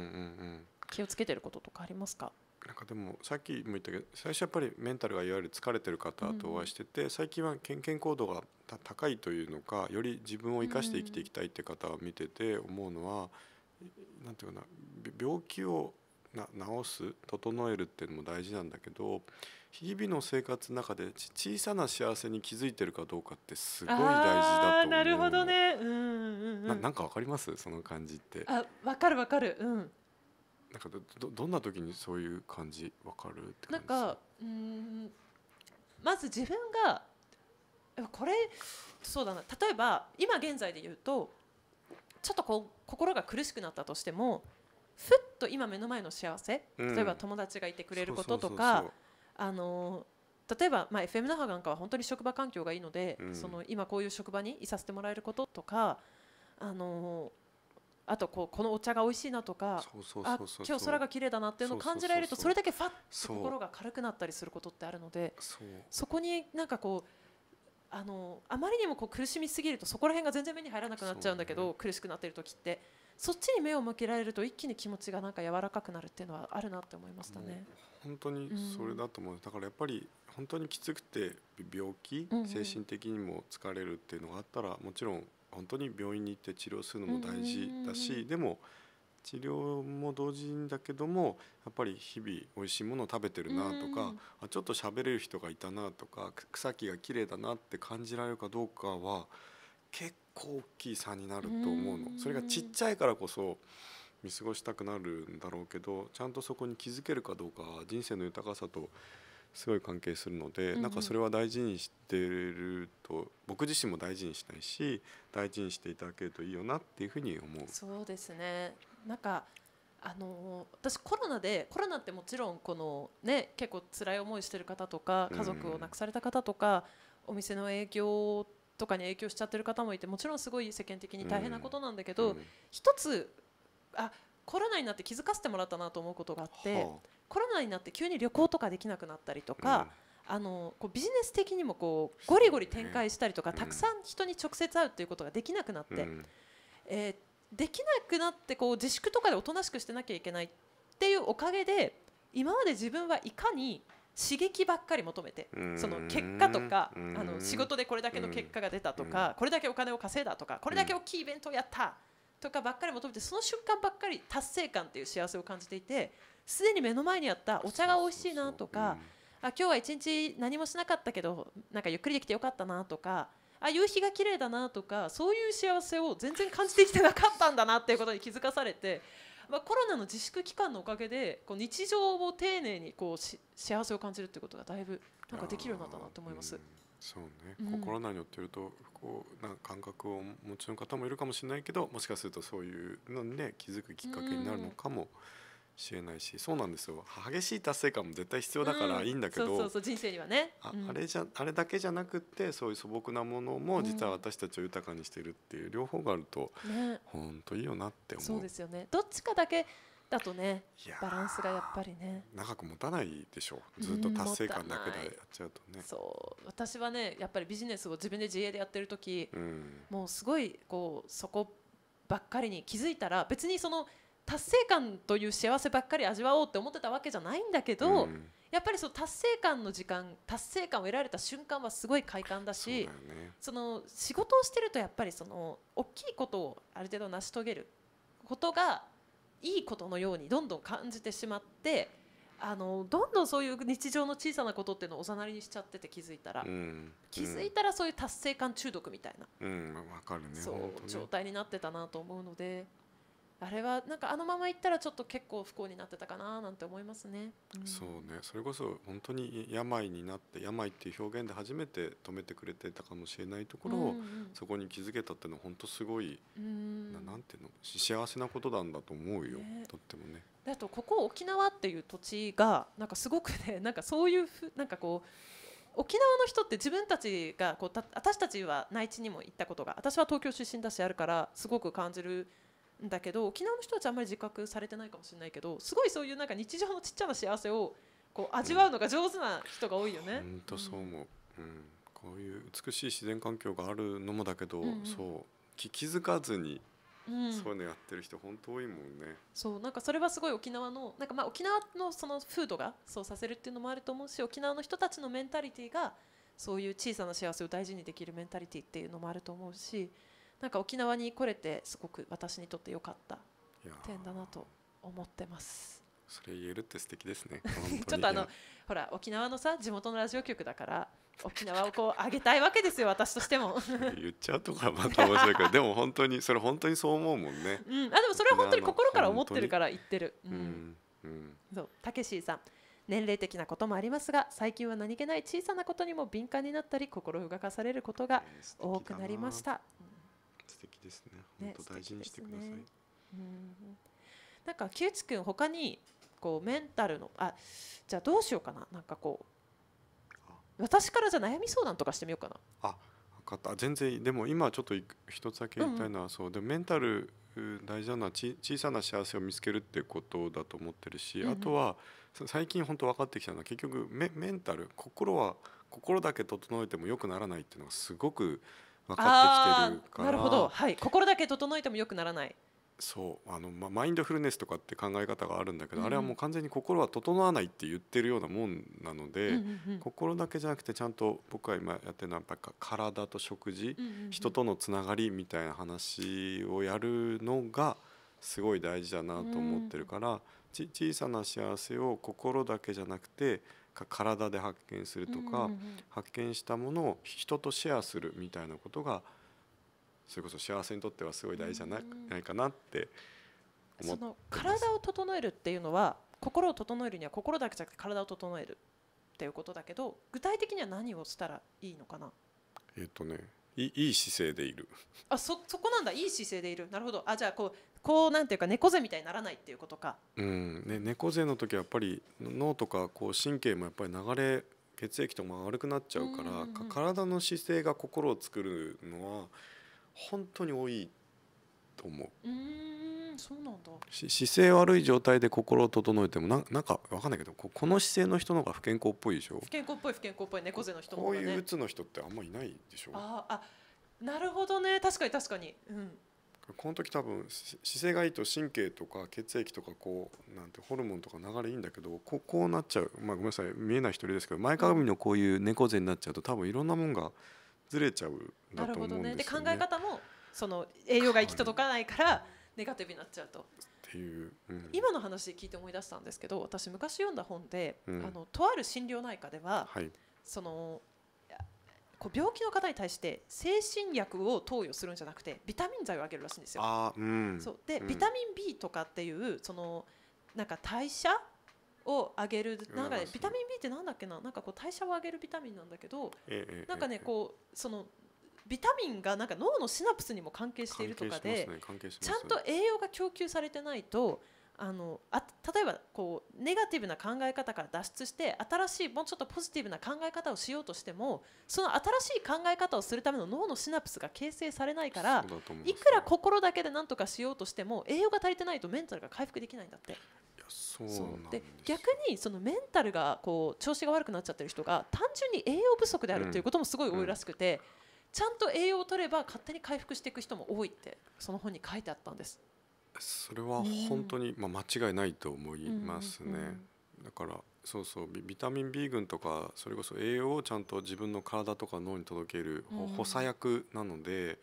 気をつけてることとかありますか、なんかでもさっきも言ったけど最初やっぱりメンタルがいわゆる疲れてる方とお会いしてて、うん、最近は健健行動が高いというのかより自分を生かして生きていきたいって方を見てて思うのは何て言うかな病気をな治す整えるっていうのも大事なんだけど日々の生活の中で小さな幸せに気づいてるかどうかってすごい大事だと思うなるほどね、うんうんうん、ななんかわかりますその感じってあわかるわかるうんなんかどどんな時にそういう感じわかるってなんかうんまず自分がこれそうだな例えば今現在で言うとちょっとこう心が苦しくなったとしてもふっと今目の前の幸せ、うん、例えば友達がいてくれることとかあの例えば、まあ、FM 那覇なんかは本当に職場環境がいいので、うん、その今こういう職場にいさせてもらえることとかあのあとこうこのお茶が美味しいなとか今日空が綺麗だなっていうのを感じられるとそれだけファッと心が軽くなったりすることってあるのでそこになんかこうあのあまりにもこう苦しみすぎるとそこら辺が全然目に入らなくなっちゃうんだけど、ね、苦しくなっている時ってそっちに目を向けられると一気に気持ちがなんか柔らかくなるっていうのはあるなって思いましたね。本当にそれだと思う、うん、だからやっぱり本当にきつくて病気、精神的にも疲れるっていうのがあったらもちろん本当に病院に行って治療するのも大事だし、でも治療も同時にだけどもやっぱり日々おいしいものを食べてるなとか、あちょっと喋れる人がいたなとか草木が綺麗だなって感じられるかどうかは結構大きい差になると思うの。それがちっちゃいからこそ見過ごしたくなるんだろうけどちゃんとそこに気づけるかどうか人生の豊かさとすごい関係するので、うんうん、なんかそれは大事にしてると僕自身も大事にしたいし大事にしていただけるといいよなっていうふうに思う。そうですねなんかあの私コロナでコロナってもちろんこの、ね、結構辛い思いしてる方とか家族を亡くされた方とか、うん、お店の営業とかに影響しちゃってる方もいてもちろんすごい世間的に大変なことなんだけど、うん、一つあコロナになって気づかせてもらったなと思うことがあって。はあコロナになって急に旅行とかできなくなったりとか、うん、あのこうビジネス的にもこうゴリゴリ展開したりとか、たくさん人に直接会うということができなくなって、うん、えー、できなくなってこう自粛とかでおとなしくしてなきゃいけないっていうおかげで今まで自分はいかに刺激ばっかり求めてその結果とかあの仕事でこれだけの結果が出たとかこれだけお金を稼いだとかこれだけ大きいイベントをやったとかばっかり求めてその瞬間ばっかり達成感っていう幸せを感じていてすでに目の前にあったお茶が美味しいなとかあ今日は一日何もしなかったけどなんかゆっくりできてよかったなとかあ夕日が綺麗だなとかそういう幸せを全然感じてきてなかったんだなっていうことに気づかされて。まあ、コロナの自粛期間のおかげでこう日常を丁寧にこうし幸せを感じるっていうことがだいぶなんかできるようになったなと思います。そうね、うコロナによってるとこうな感覚をお持ちの方もいるかもしれないけどもしかするとそういうのにね気づくきっかけになるのかも。うんしれないしそうなんですよ激しい達成感も絶対必要だからいいんだけど、うん、そうそう人生にはね、うん、ああれじゃあれだけじゃなくてそういう素朴なものも実は私たちを豊かにしてるっていう両方があると、本当、んいいよなって思う。そうですよねどっちかだけだとねバランスがやっぱりね長く持たないでしょうずっと達成感だけでやっちゃうとね、うん、そう私はねやっぱりビジネスを自分で自営でやってる時、うん、もうすごいこうそこばっかりに気づいたら別にその達成感という幸せばっかり味わおうって思ってたわけじゃないんだけど、うん、やっぱりその達成感の時間達成感を得られた瞬間はすごい快感だしそ、ね、の仕事をしてるとやっぱりその大きいことをある程度成し遂げることがいいことのようにどんどん感じてしまってあのどんどんそういう日常の小さなことっていうのをおざなりにしちゃってて気づいたら、うん、気づいたらそういう達成感中毒みたいな、うん、そう状態になってたなと思うのであれはなんかあのまま行ったらちょっと結構不幸になってたかななんて思いますね。うん、そうねそれこそ本当に病になって病っていう表現で初めて止めてくれてたかもしれないところを、そこに気づけたっていうのは本当すごい、うん、ななんていうの幸せなことなんだと思うよ、ね、とってもね。あとここ沖縄っていう土地がなんかすごくね なんかそういうふなんかこう沖縄の人って自分たちがこうた私たちは内地にも行ったことが私は東京出身だしあるからすごく感じる。んだけど沖縄の人たちはあんまり自覚されてないかもしれないけどすごいそういうなんか日常のちっちゃな幸せをこう味わうのが上手な人が多いよね。本当、うそう思う、うん、こういう美しい自然環境があるのもだけど、うんうん、そう気気づかずにうん、そういうのやってる人本当多いもんね。そうなんかそれはすごい沖縄のなんかまあ沖縄のその風土がそうさせるっていうのもあると思うし沖縄の人たちのメンタリティーがそういう小さな幸せを大事にできるメンタリティーっていうのもあると思うしなんか沖縄に来れてすごく私にとって良かった点だなと思ってます。それ言えるって素敵ですね。ちょっとあのほら沖縄のさ地元のラジオ局だから沖縄をこう上げたいわけですよ私としても。言っちゃうとかまた面白いから、でも本当にそれ本当にそう思うもんね。うん、あでもそれは本当に心から思ってるから言ってる。うん、うん、そうたけしさん。年齢的なこともありますが最近は何気ない小さなことにも敏感になったり心動かされることが多くなりました。えー素敵ですね本当大事にしてください、ねね、うんなんか木内くん他にこうメンタルのあじゃあどうしようかななんかこう私からじゃ悩み相談とかしてみようかなあ分かった全然でも今ちょっと一つだけ言いたいのは、うん、そうでメンタル大事なのは小さな幸せを見つけるってことだと思ってるし、うん、あとは最近本当分かってきたのは結局メメンタル心は心だけ整えても良くならないっていうのがすごく分かってきてるからなるほど、はい、心だけ整えてもよくならないそうあの、ま、マインドフルネスとかって考え方があるんだけど、うん、あれはもう完全に心は整わないって言ってるようなもんなので、うんうんうん、心だけじゃなくてちゃんと僕が今やってるのはやっぱ体と食事、うんうんうん、人とのつながりみたいな話をやるのがすごい大事だなと思ってるから、うん、小さな幸せを心だけじゃなくて体で発見するとか、発見したものを人とシェアするみたいなことがそれこそ幸せにとってはすごい大事じゃないかなって思っその体を整えるっていうのは心を整えるには心だけじゃなくて体を整えるっていうことだけど具体的には何をしたらいいのかなえっとねいい姿勢でいるあそそこなんだいい姿勢でいるなるほどあじゃあこうこうなんていうか猫背みたいにならないっていうことかうんね猫背の時はやっぱり脳とかこう神経もやっぱり流れ血液とかも悪くなっちゃうから、うんうん、体の姿勢が心を作るのは本当に多いと思う。うんそうなんだ姿勢悪い状態で心を整えてもななんか分かんないけどここの姿勢の人の方が不健康っぽいでしょ不健康っぽい不健康っぽい猫背の人の方が、ね、こういう鬱の人ってあんまいないでしょああなるほどね確かに確かに、うん、この時多分姿勢がいいと神経とか血液とかこうなんてホルモンとか流れいいんだけどこうなっちゃう、まあ、ごめんなさい見えない一人ですけど前かがみのこういう猫背になっちゃうと多分いろんなもんがずれちゃうんだと思うんですよね。ねで考え方もその栄養が行き届かないからネガティブになっちゃうと。っていう、うん、今の話聞いて思い出したんですけど私昔読んだ本で、うん、あのとある心療内科では、はい、そのこう病気の方に対して精神薬を投与するんじゃなくてビタミン剤をあげるらしいんですよ。うん、そうで、ビタミン B とかっていうそのなんか代謝を上げるなんか、ね、ビタミン B ってなんだっけななんかこう代謝を上げるビタミンなんだけど、なんかねこうそのビタミンがなんか脳のシナプスにも関係しているとかで、ねね、ちゃんと栄養が供給されてないとあのあ例えばこうネガティブな考え方から脱出して新しいもうちょっとポジティブな考え方をしようとしてもその新しい考え方をするための脳のシナプスが形成されないからいくら心だけで何とかしようとしても栄養が足りてないとメンタルが回復できないんだって。そうで逆にそのメンタルがこう調子が悪くなっちゃってる人が単純に栄養不足であるということもすごい多いらしくて、うんうちゃんと栄養を取れば勝手に回復していく人も多いってその本に書いてあったんですそれは本当に、まあ、間違いないと思いますね、うんうんうん、だからそうそうビタミン B 群とかそれこそ栄養をちゃんと自分の体とか脳に届ける補佐薬なので、うん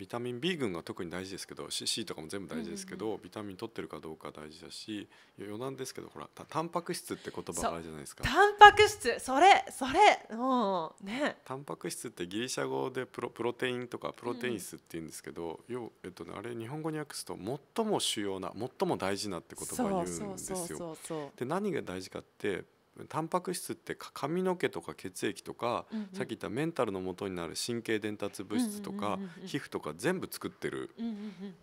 ビタミン B 群が特に大事ですけど C とかも全部大事ですけど、ビタミン取ってるかどうか大事だし余談ですけどほらたタンパク質って言葉があるじゃないですかタンパク質それそれもうねタンパク質ってギリシャ語でプロプロテインとかプロテインスって言うんですけど、うん、要えっとね、あれ日本語に訳すと最も主要な最も大事なって言葉を言うんですよ。で何が大事かってタンパク質って髪の毛とか血液とか、うんうん、さっき言ったメンタルの元になる神経伝達物質とか、皮膚とか全部作ってる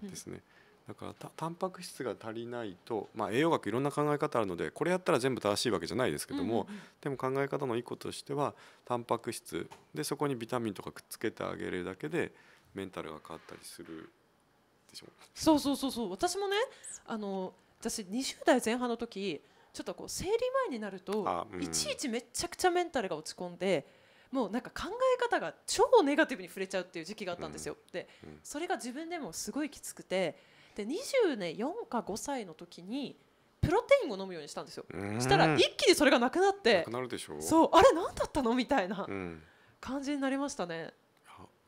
ですね。だからたタンパク質が足りないと、まあ、栄養学いろんな考え方あるのでこれやったら全部正しいわけじゃないですけども、でも考え方の一個としてはタンパク質でそこにビタミンとかくっつけてあげるだけでメンタルが変わったりするでしょそうそうそうそう私もねあの私20代前半の時ちょっとこう生理前になると、いちいちめちゃくちゃメンタルが落ち込んでもうなんか考え方が超ネガティブに触れちゃうっていう時期があったんですよ。でそれが自分でもすごいきつくてで24年4か5歳の時にプロテインを飲むようにしたんですよ。したら一気にそれがなくなってそうあれ何だったのみたいな感じになりましたね。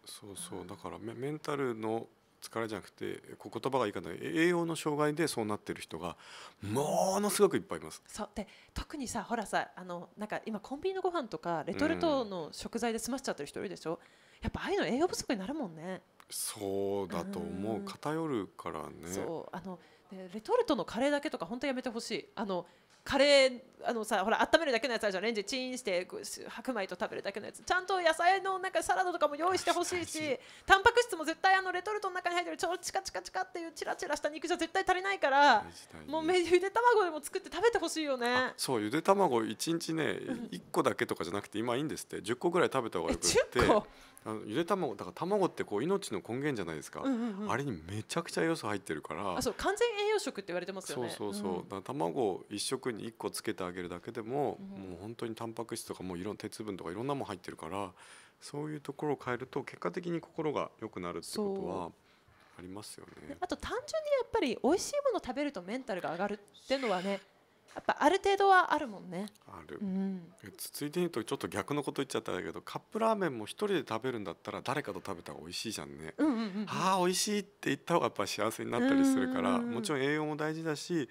そうそうだからメメンタルの疲れじゃなくて言葉がいいかない栄養の障害でそうなってる人がものすごくいっぱいいます。そうで特にさほらさあのなんか今コンビニのご飯とかレトルトの食材で済ましちゃってる人いるでしょ、うん、やっぱああいうの栄養不足になるもんね。そうだと思う、偏るからねそうあのレトルトのカレーだけとか本当やめてほしいあのカレーあのさほら温めるだけのやつあるじゃんレンジチンして白米と食べるだけのやつちゃんと野菜のなんかサラダとかも用意してほしいしタンパク質も絶対あのレトルトの中に入ってる超チカチカチカっていうチラチラした肉じゃ絶対足りないから、もうゆで卵でも作って食べてほしいよねそうゆで卵1日ね1個だけとかじゃなくて今いいんですって10個ぐらい食べた方がよくてあのゆで卵だから卵ってこう命の根源じゃないですか、うんうんうん、あれにめちゃくちゃ栄養素入ってるからあそう完全栄養食って言われてますよねそうそうそう、うん、卵を1食に1個つけてあげるだけでも、うん、もう本当にタンパク質とかもういろん鉄分とかいろんなもん入ってるからそういうところを変えると結果的に心が良くなるってことはありますよねあと単純にやっぱり美味しいもの食べるとメンタルが上がるっていうのはねやっぱある程度はあるもんねある、うん、ついでに言うとちょっと逆のこと言っちゃったんだけどカップラーメンも一人で食べるんだったら誰かと食べた方が美味しいじゃんね、うんうんうん、ああ美味しいって言った方がやっぱ幸せになったりするから、もちろん栄養も大事だし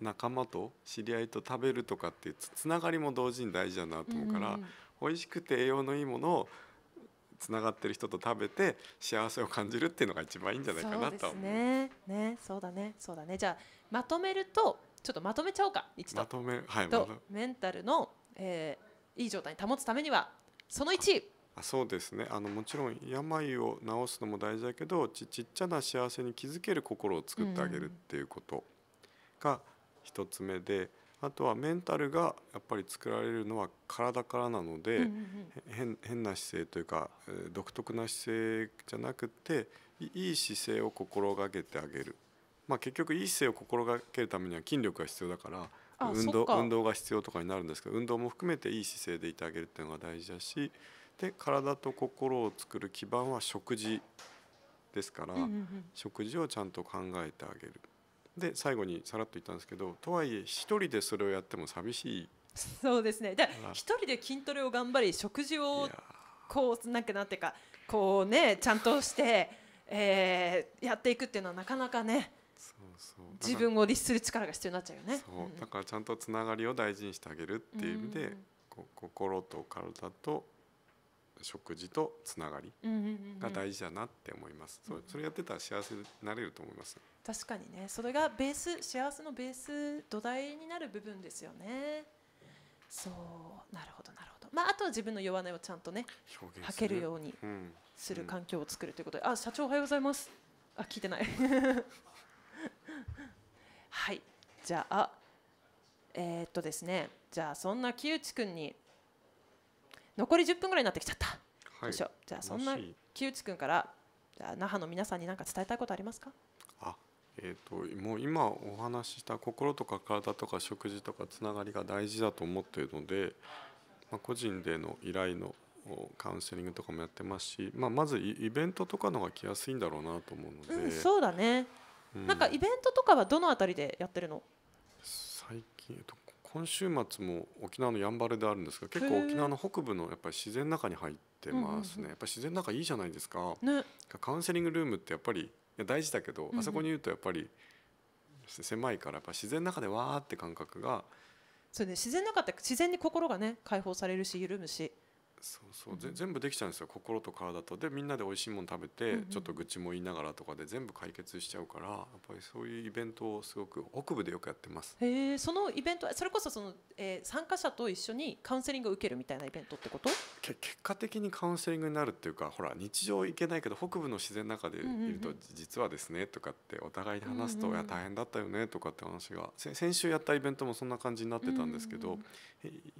仲間と知り合いと食べるとかってつながりも同時に大事だなと思うから、うん、美味しくて栄養のいいものをつながってる人と食べて幸せを感じるっていうのが一番いいんじゃないかなとそうですねねそうだねそうだねじゃあまとめるとちょっとまとめちゃおうか一度まとめ、はい、とメンタルの、えー、いい状態に保つためにはその1あそうですねあのもちろん病を治すのも大事だけどちちっちゃな幸せに気づける心を作ってあげるっていうことが1つ目で。あとはメンタルがやっぱり作られるのは体からなので、変な姿勢というか独特な姿勢じゃなくていい姿勢を心がけてあげるまあ、結局いい姿勢を心がけるためには筋力が必要だから運動運動が必要とかになるんですけど運動も含めていい姿勢でいてあげるっていうのが大事だしで体と心を作る基盤は食事ですから、うんうんうん、食事をちゃんと考えてあげる。で最後にさらっと言ったんですけどとはいえ一人でそれをやっても寂しいそうですねで一人で筋トレを頑張り食事をこうなんかなんていうかこうねちゃんとして、えー、やっていくっていうのはなかなかね自分を律する力が必要になっちゃうよね。だからちゃんとつながりを大事にしてあげるっていう意味で、うん、心と体と食事とつながりが大事だなって思います。それそれやってたら幸せになれると思います。確かにね、それがベース幸せのベース土台になる部分ですよね。そう、なるほどなるほど。まああとは自分の弱音をちゃんとね吐けるようにする環境を作るということで、うんうん、あ社長おはようございます。あ聞いてない。はいじゃあえー、っとですねじゃあそんな木内くんに残り10分ぐらいになってきちゃった、はい、しよじゃあそんな木内くんからじゃあ那覇の皆さんに何か伝えたいことありますかあえーと、ともう今お話しした心とか体とか食事とかつながりが大事だと思っているので、まあ、個人での依頼のカウンセリングとかもやってますし、まあ、まずイベントとかのが来やすいんだろうなと思うので、うん、そうだねなんかイベントとかはどのあたりでやってるの最近今週末も沖縄のやんばるであるんですが結構沖縄の北部のやっぱり自然の中に入ってますね、うんうんうん、やっぱ自然の中いいじゃないですか、ね、カウンセリングルームってやっぱり大事だけど、あそこにいるとやっぱり狭いからやっぱ自然の中でわーって感覚がそうね自然の中って自然に心がね解放されるし緩むしそうそう、全部できちゃうんですよ心と体とでみんなで美味しいもの食べて、ちょっと愚痴も言いながらとかで全部解決しちゃうからやっぱりそういうイベントをすごく北部でよくやってますへえそのイベントそれこそその、えー、参加者と一緒にカウンセリングを受けるみたいなイベントってことけ結果的にカウンセリングになるっていうかほら日常行けないけど北部の自然の中でいると、実はですねとかってお互いに話すと、いや大変だったよねとかって話が先週やったイベントもそんな感じになってたんですけど、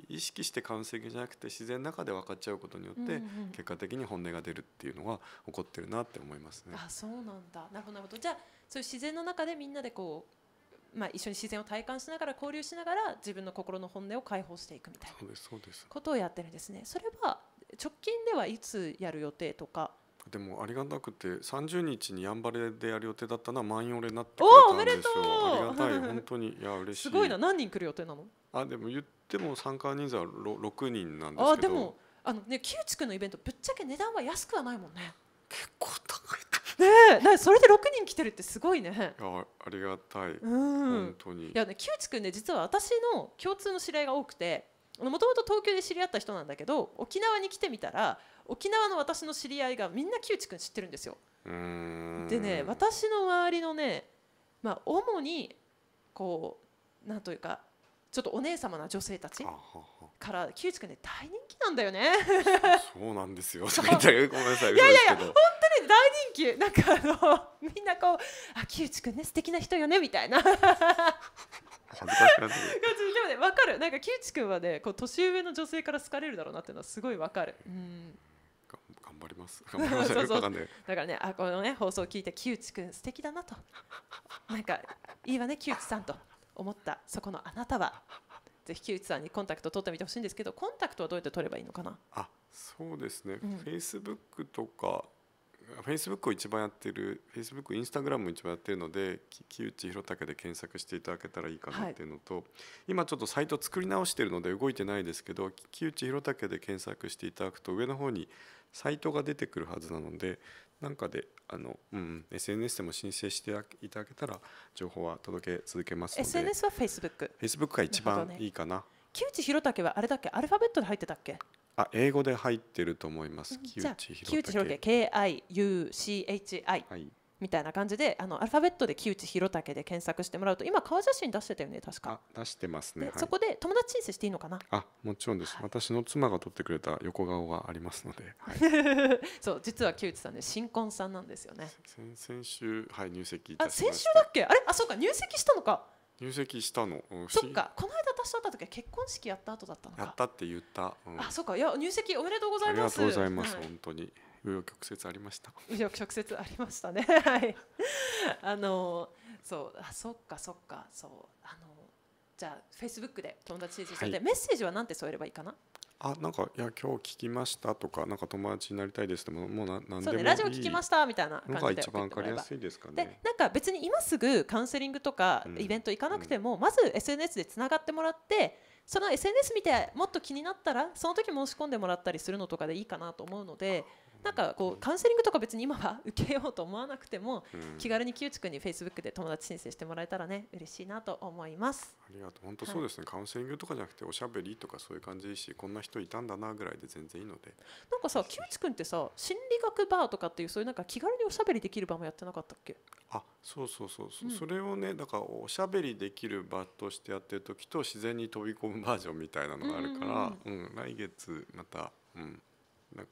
意識してカウンセリングじゃなくて自然の中で分かっちゃうことによって結果的に本音が出るっていうのは起こってるなって思いますね。あそうなんだなるほどじゃあそういう自然の中でみんなでこうまあ、一緒に自然を体感しながら交流しながら自分の心の本音を解放していくみたいなことをやってるんですね。それは直近ではいつやる予定とかでもありがたくて30日にやんばれでやる予定だったのは満用でなってくれたんですよおおめでとうありがたい 本当にいや嬉しいすごいな何人来る予定なのあでも言っても参加人数は 6, 6人なんですけどあでもあのね、キウチ君のイベントぶっちゃけ値段は安くはないもんね結構高いねえそれで6人来てるってすごいねあありがたい、うん、本当にいやね木内くんね実は私の共通の知り合いが多くてもともと東京で知り合った人なんだけど沖縄に来てみたら沖縄の私の知り合いがみんな木内くん知ってるんですよでね私の周りのねまあ主にこうなんというかちょっとお姉様な女性たちから木内君ね大人気なんだよねそうなんですよごめんなさいいやいやいや本当に大人気なんかあのみんなこうあ木内君ね素敵な人よねみたいな恥ずかしくなっ でもねかるなんか木内君はねこう年上の女性から好かれるだろうなっていうのはすごいわかるうん頑張ります。頑張ります。だからね、あこのね放送を聞いて木内く素敵だなと、なんかいいわね木内さんと思ったそこのあなたはぜひ木内さんにコンタクト取ってみてほしいんですけどコンタクトはどうやって取ればいいのかなあそうですね、うん、Facebook とか Facebook を一番やってる Facebook、Instagram も一番やってるので木内弘武で検索していただけたらいいかなっていうのと、はい、今ちょっとサイト作り直してるので動いてないですけど木内弘武で検索していただくと上の方にサイトが出てくるはずなのでなんかであの、うん、SNS でも申請していただけたら情報は届け続けますので SNS は Facebook Facebook が一番いいかな、ね、木内弘武はあれだっけアルファベットで入ってたっけあ英語で入ってると思います、うん、木内弘武 KIUCHI、はいみたいな感じであのアルファベットで木内弘武で検索してもらうと今顔写真出してたよね確か出してますね、はい、そこで友達申請していいのかなあもちろんです、はい、私の妻が撮ってくれた横顔がありますので、はい、そう実は木内さんね新婚さんなんですよね先週はい入籍あ先週だっけあれあそうか入籍したのか入籍したの、うん、そっかこの間私と会った時は結婚式やった後だったのかやったって言った、うん、あそっかいや入籍おめでとうございますありがとうございます、うん、本当に紆余曲折ありました 紆余曲折ありましたね はいあのそうあそっかそっかそうあのじゃあフェイスブックで友達申請して、はい、メッセージは何て添えればいいかなあなんかいや今日聞きましたとかなんか友達になりたいですでももうな何でもいい、ね、ラジオ聞きましたみたいな感じで一番わかりやすいですかねでなんか別に今すぐカウンセリングとかイベント行かなくても、うん、まず SNS でつながってもらってその SNS 見てもっと気になったらその時申し込んでもらったりするのとかでいいかなと思うのでなんかこうカウンセリングとか別に今は受けようと思わなくても、気軽に木内君にフェイスブックで友達申請してもらえたらね嬉しいなと思いますありがとう本当そうですね、はい、カウンセリングとかじゃなくておしゃべりとかそういう感じいいしこんな人いたんだなぐらいで全然いいのでなんかさ木内君ってさ心理学バーとかっていうそういうなんか気軽におしゃべりできる場もやってなかったっけあそうそうそう、うん、それをねだからおしゃべりできる場としてやってる時と自然に飛び込むバージョンみたいなのがあるから、うん、うんうん、来月またうん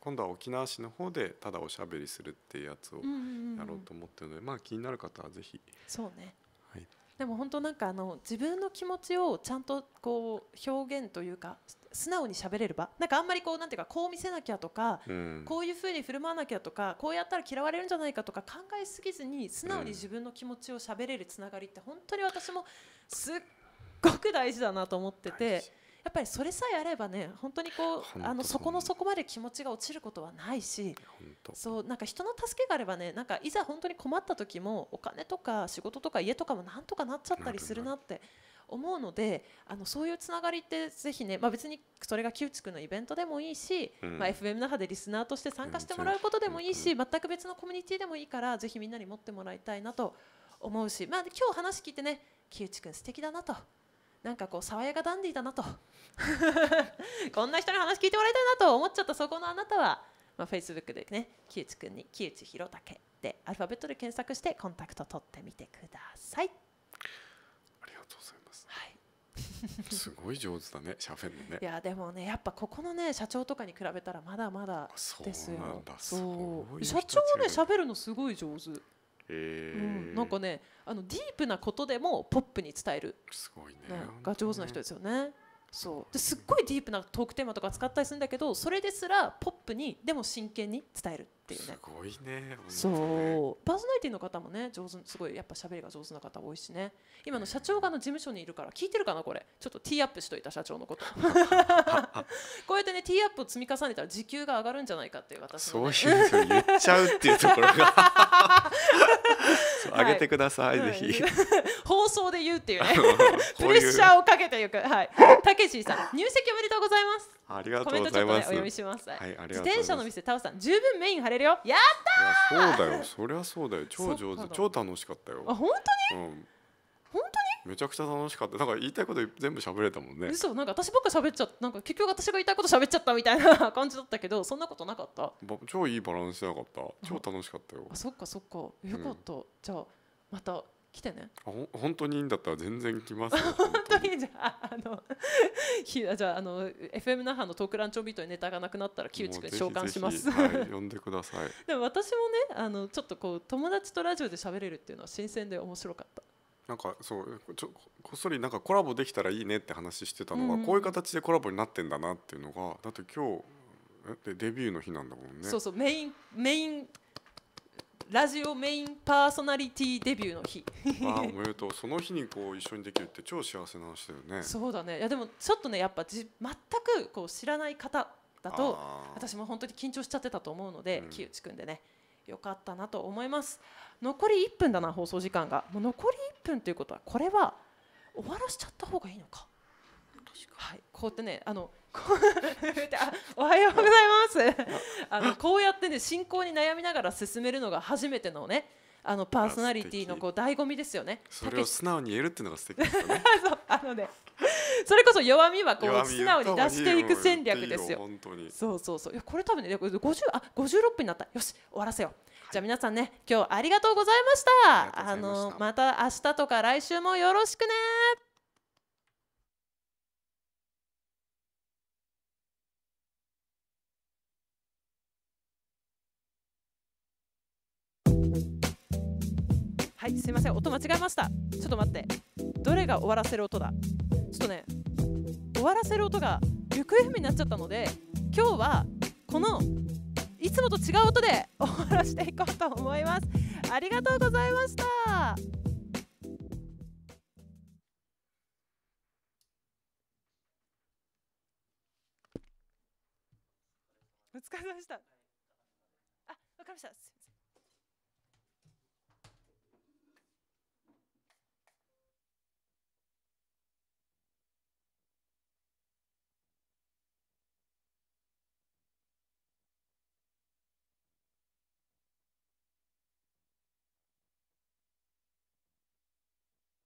今度は沖縄市の方でただおしゃべりするっていうやつをやろうと思ってるので、まあ気になる方はぜひそうね、はい、でも本当なんかあの自分の気持ちをちゃんとこう表現というか素直にしゃべれる場なんかあんまりこうなんていうかこう見せなきゃとか、うん、こういうふうに振る舞わなきゃとかこうやったら嫌われるんじゃないかとか考えすぎずに素直に自分の気持ちをしゃべれるつながりって本当に私もすっごく大事だなと思ってて。やっぱりそれさえあればね本当にこうあのそこの底まで気持ちが落ちることはないしそうなんか人の助けがあればねなんかいざ本当に困った時もお金とか仕事とか家とかもなんとかなっちゃったりするなって。思うのであのそういうつながりってぜひね、まあ、別にそれが木内君のイベントでもいいし、うん、まあ、FM 那覇でリスナーとして参加してもらうことでもいいし、全く別のコミュニティでもいいからぜひみんなに持ってもらいたいなと思うし、まあ、今日話聞いてね木内君素敵だなとなんかこう爽やかダンディーだなと こんな人に話聞いてもらいたいなと思っちゃったそこのあなたは、まあ、f a c e b o o でね木内くんに木内弘武でアルファベットで検索してコンタクト取ってみてくださいありがとうございます、はい すごい上手だね、喋るのね。いやでもね、やっぱここのね社長とかに比べたらまだまだですよ。そう社長ね喋るのすごい上手。うん、なんかねあのディープなことでもポップに伝えるすごいねが上手な人ですよね。そうですっごいディープなトークテーマとか使ったりするんだけどそれですらポプにでも真剣に伝えるっていうねすごいねそうパーソナリティの方もね上手すごいやっぱ喋りが上手な方多いしね今の社長がの事務所にいるから聞いてるかなこれちょっとティーアップしといた社長のことこうやってねティーアップを積み重ねたら時給が上がるんじゃないかっていう私そういうの言っちゃうっていうところが 上げてください、はい、ぜひ、放送で言うっていうね プレッシャーをかけていくはいたけしさん入籍おめでとうございますありがとうございます。ね、お読みします。はい、ありがとう自転車の店、タオさん、十分メイン張れるよ。やったそうだよ、そりゃそうだよ、超上手、超楽しかったよ。あ、本当に。うん、本当に。めちゃくちゃ楽しかった。なんか言いたいこと全部喋れたもんね。嘘、なんか私ばっか喋っちゃった、なんか結局私が言いたいこと喋っちゃったみたいな 感じだったけど、そんなことなかった。超いいバランスじゃなかった。超楽しかったよ。あ、そっか、そっか、よかった。うん、じゃあ、また。来てねほ本当にいいんだったら全然来ます 本当にじゃああの ひじゃああの FM 那覇のトークランチョビートにネタがなくなったら木内君召喚しますはい、呼んでくださいでも私もねあのちょっとこう友達とラジオで喋れるっていうのは新鮮で面白かったなんかそうちょこっそりなんかコラボできたらいいねって話してたのが、うん、こういう形でコラボになってんだなっていうのがだって今日えでデビューの日なんだもんねそうそうメインメインラジオメインパーソナリティデビューの日あおめでとうその日にこう一緒にできるって超幸せな話だよねそうだねいやでもちょっとねやっぱじ全くこう知らない方だと私も本当に緊張しちゃってたと思うので、うん、木内くんでねよかったなと思います残り一分だな放送時間がもう残り一分ということはこれは終わらしちゃった方がいいのかはい、こうやってねあの あおはようございますあのこうやってね進行に悩みながら進めるのが初めてのねあのパーソナリティのこう醍醐味ですよね。それを素直に言えるっていうのが素敵ですよね。そうあのね、それこそ弱みはこう素直に出していく戦略ですよ。本当にそうそうそう。いやこれ多分ね、五十あ五十六分になった。よし終わらせよう。はい、じゃあ皆さんね、今日ありがとうございました。あしたあのまた明日とか来週もよろしくね。はいすいません音間違えましたちょっと待ってどれが終わらせる音だちょっとね終わらせる音が行方不明になっちゃったので今日はこのいつもと違う音で 終わらしていこうと思いますありがとうございましたお疲れ様でしたあ、わかりました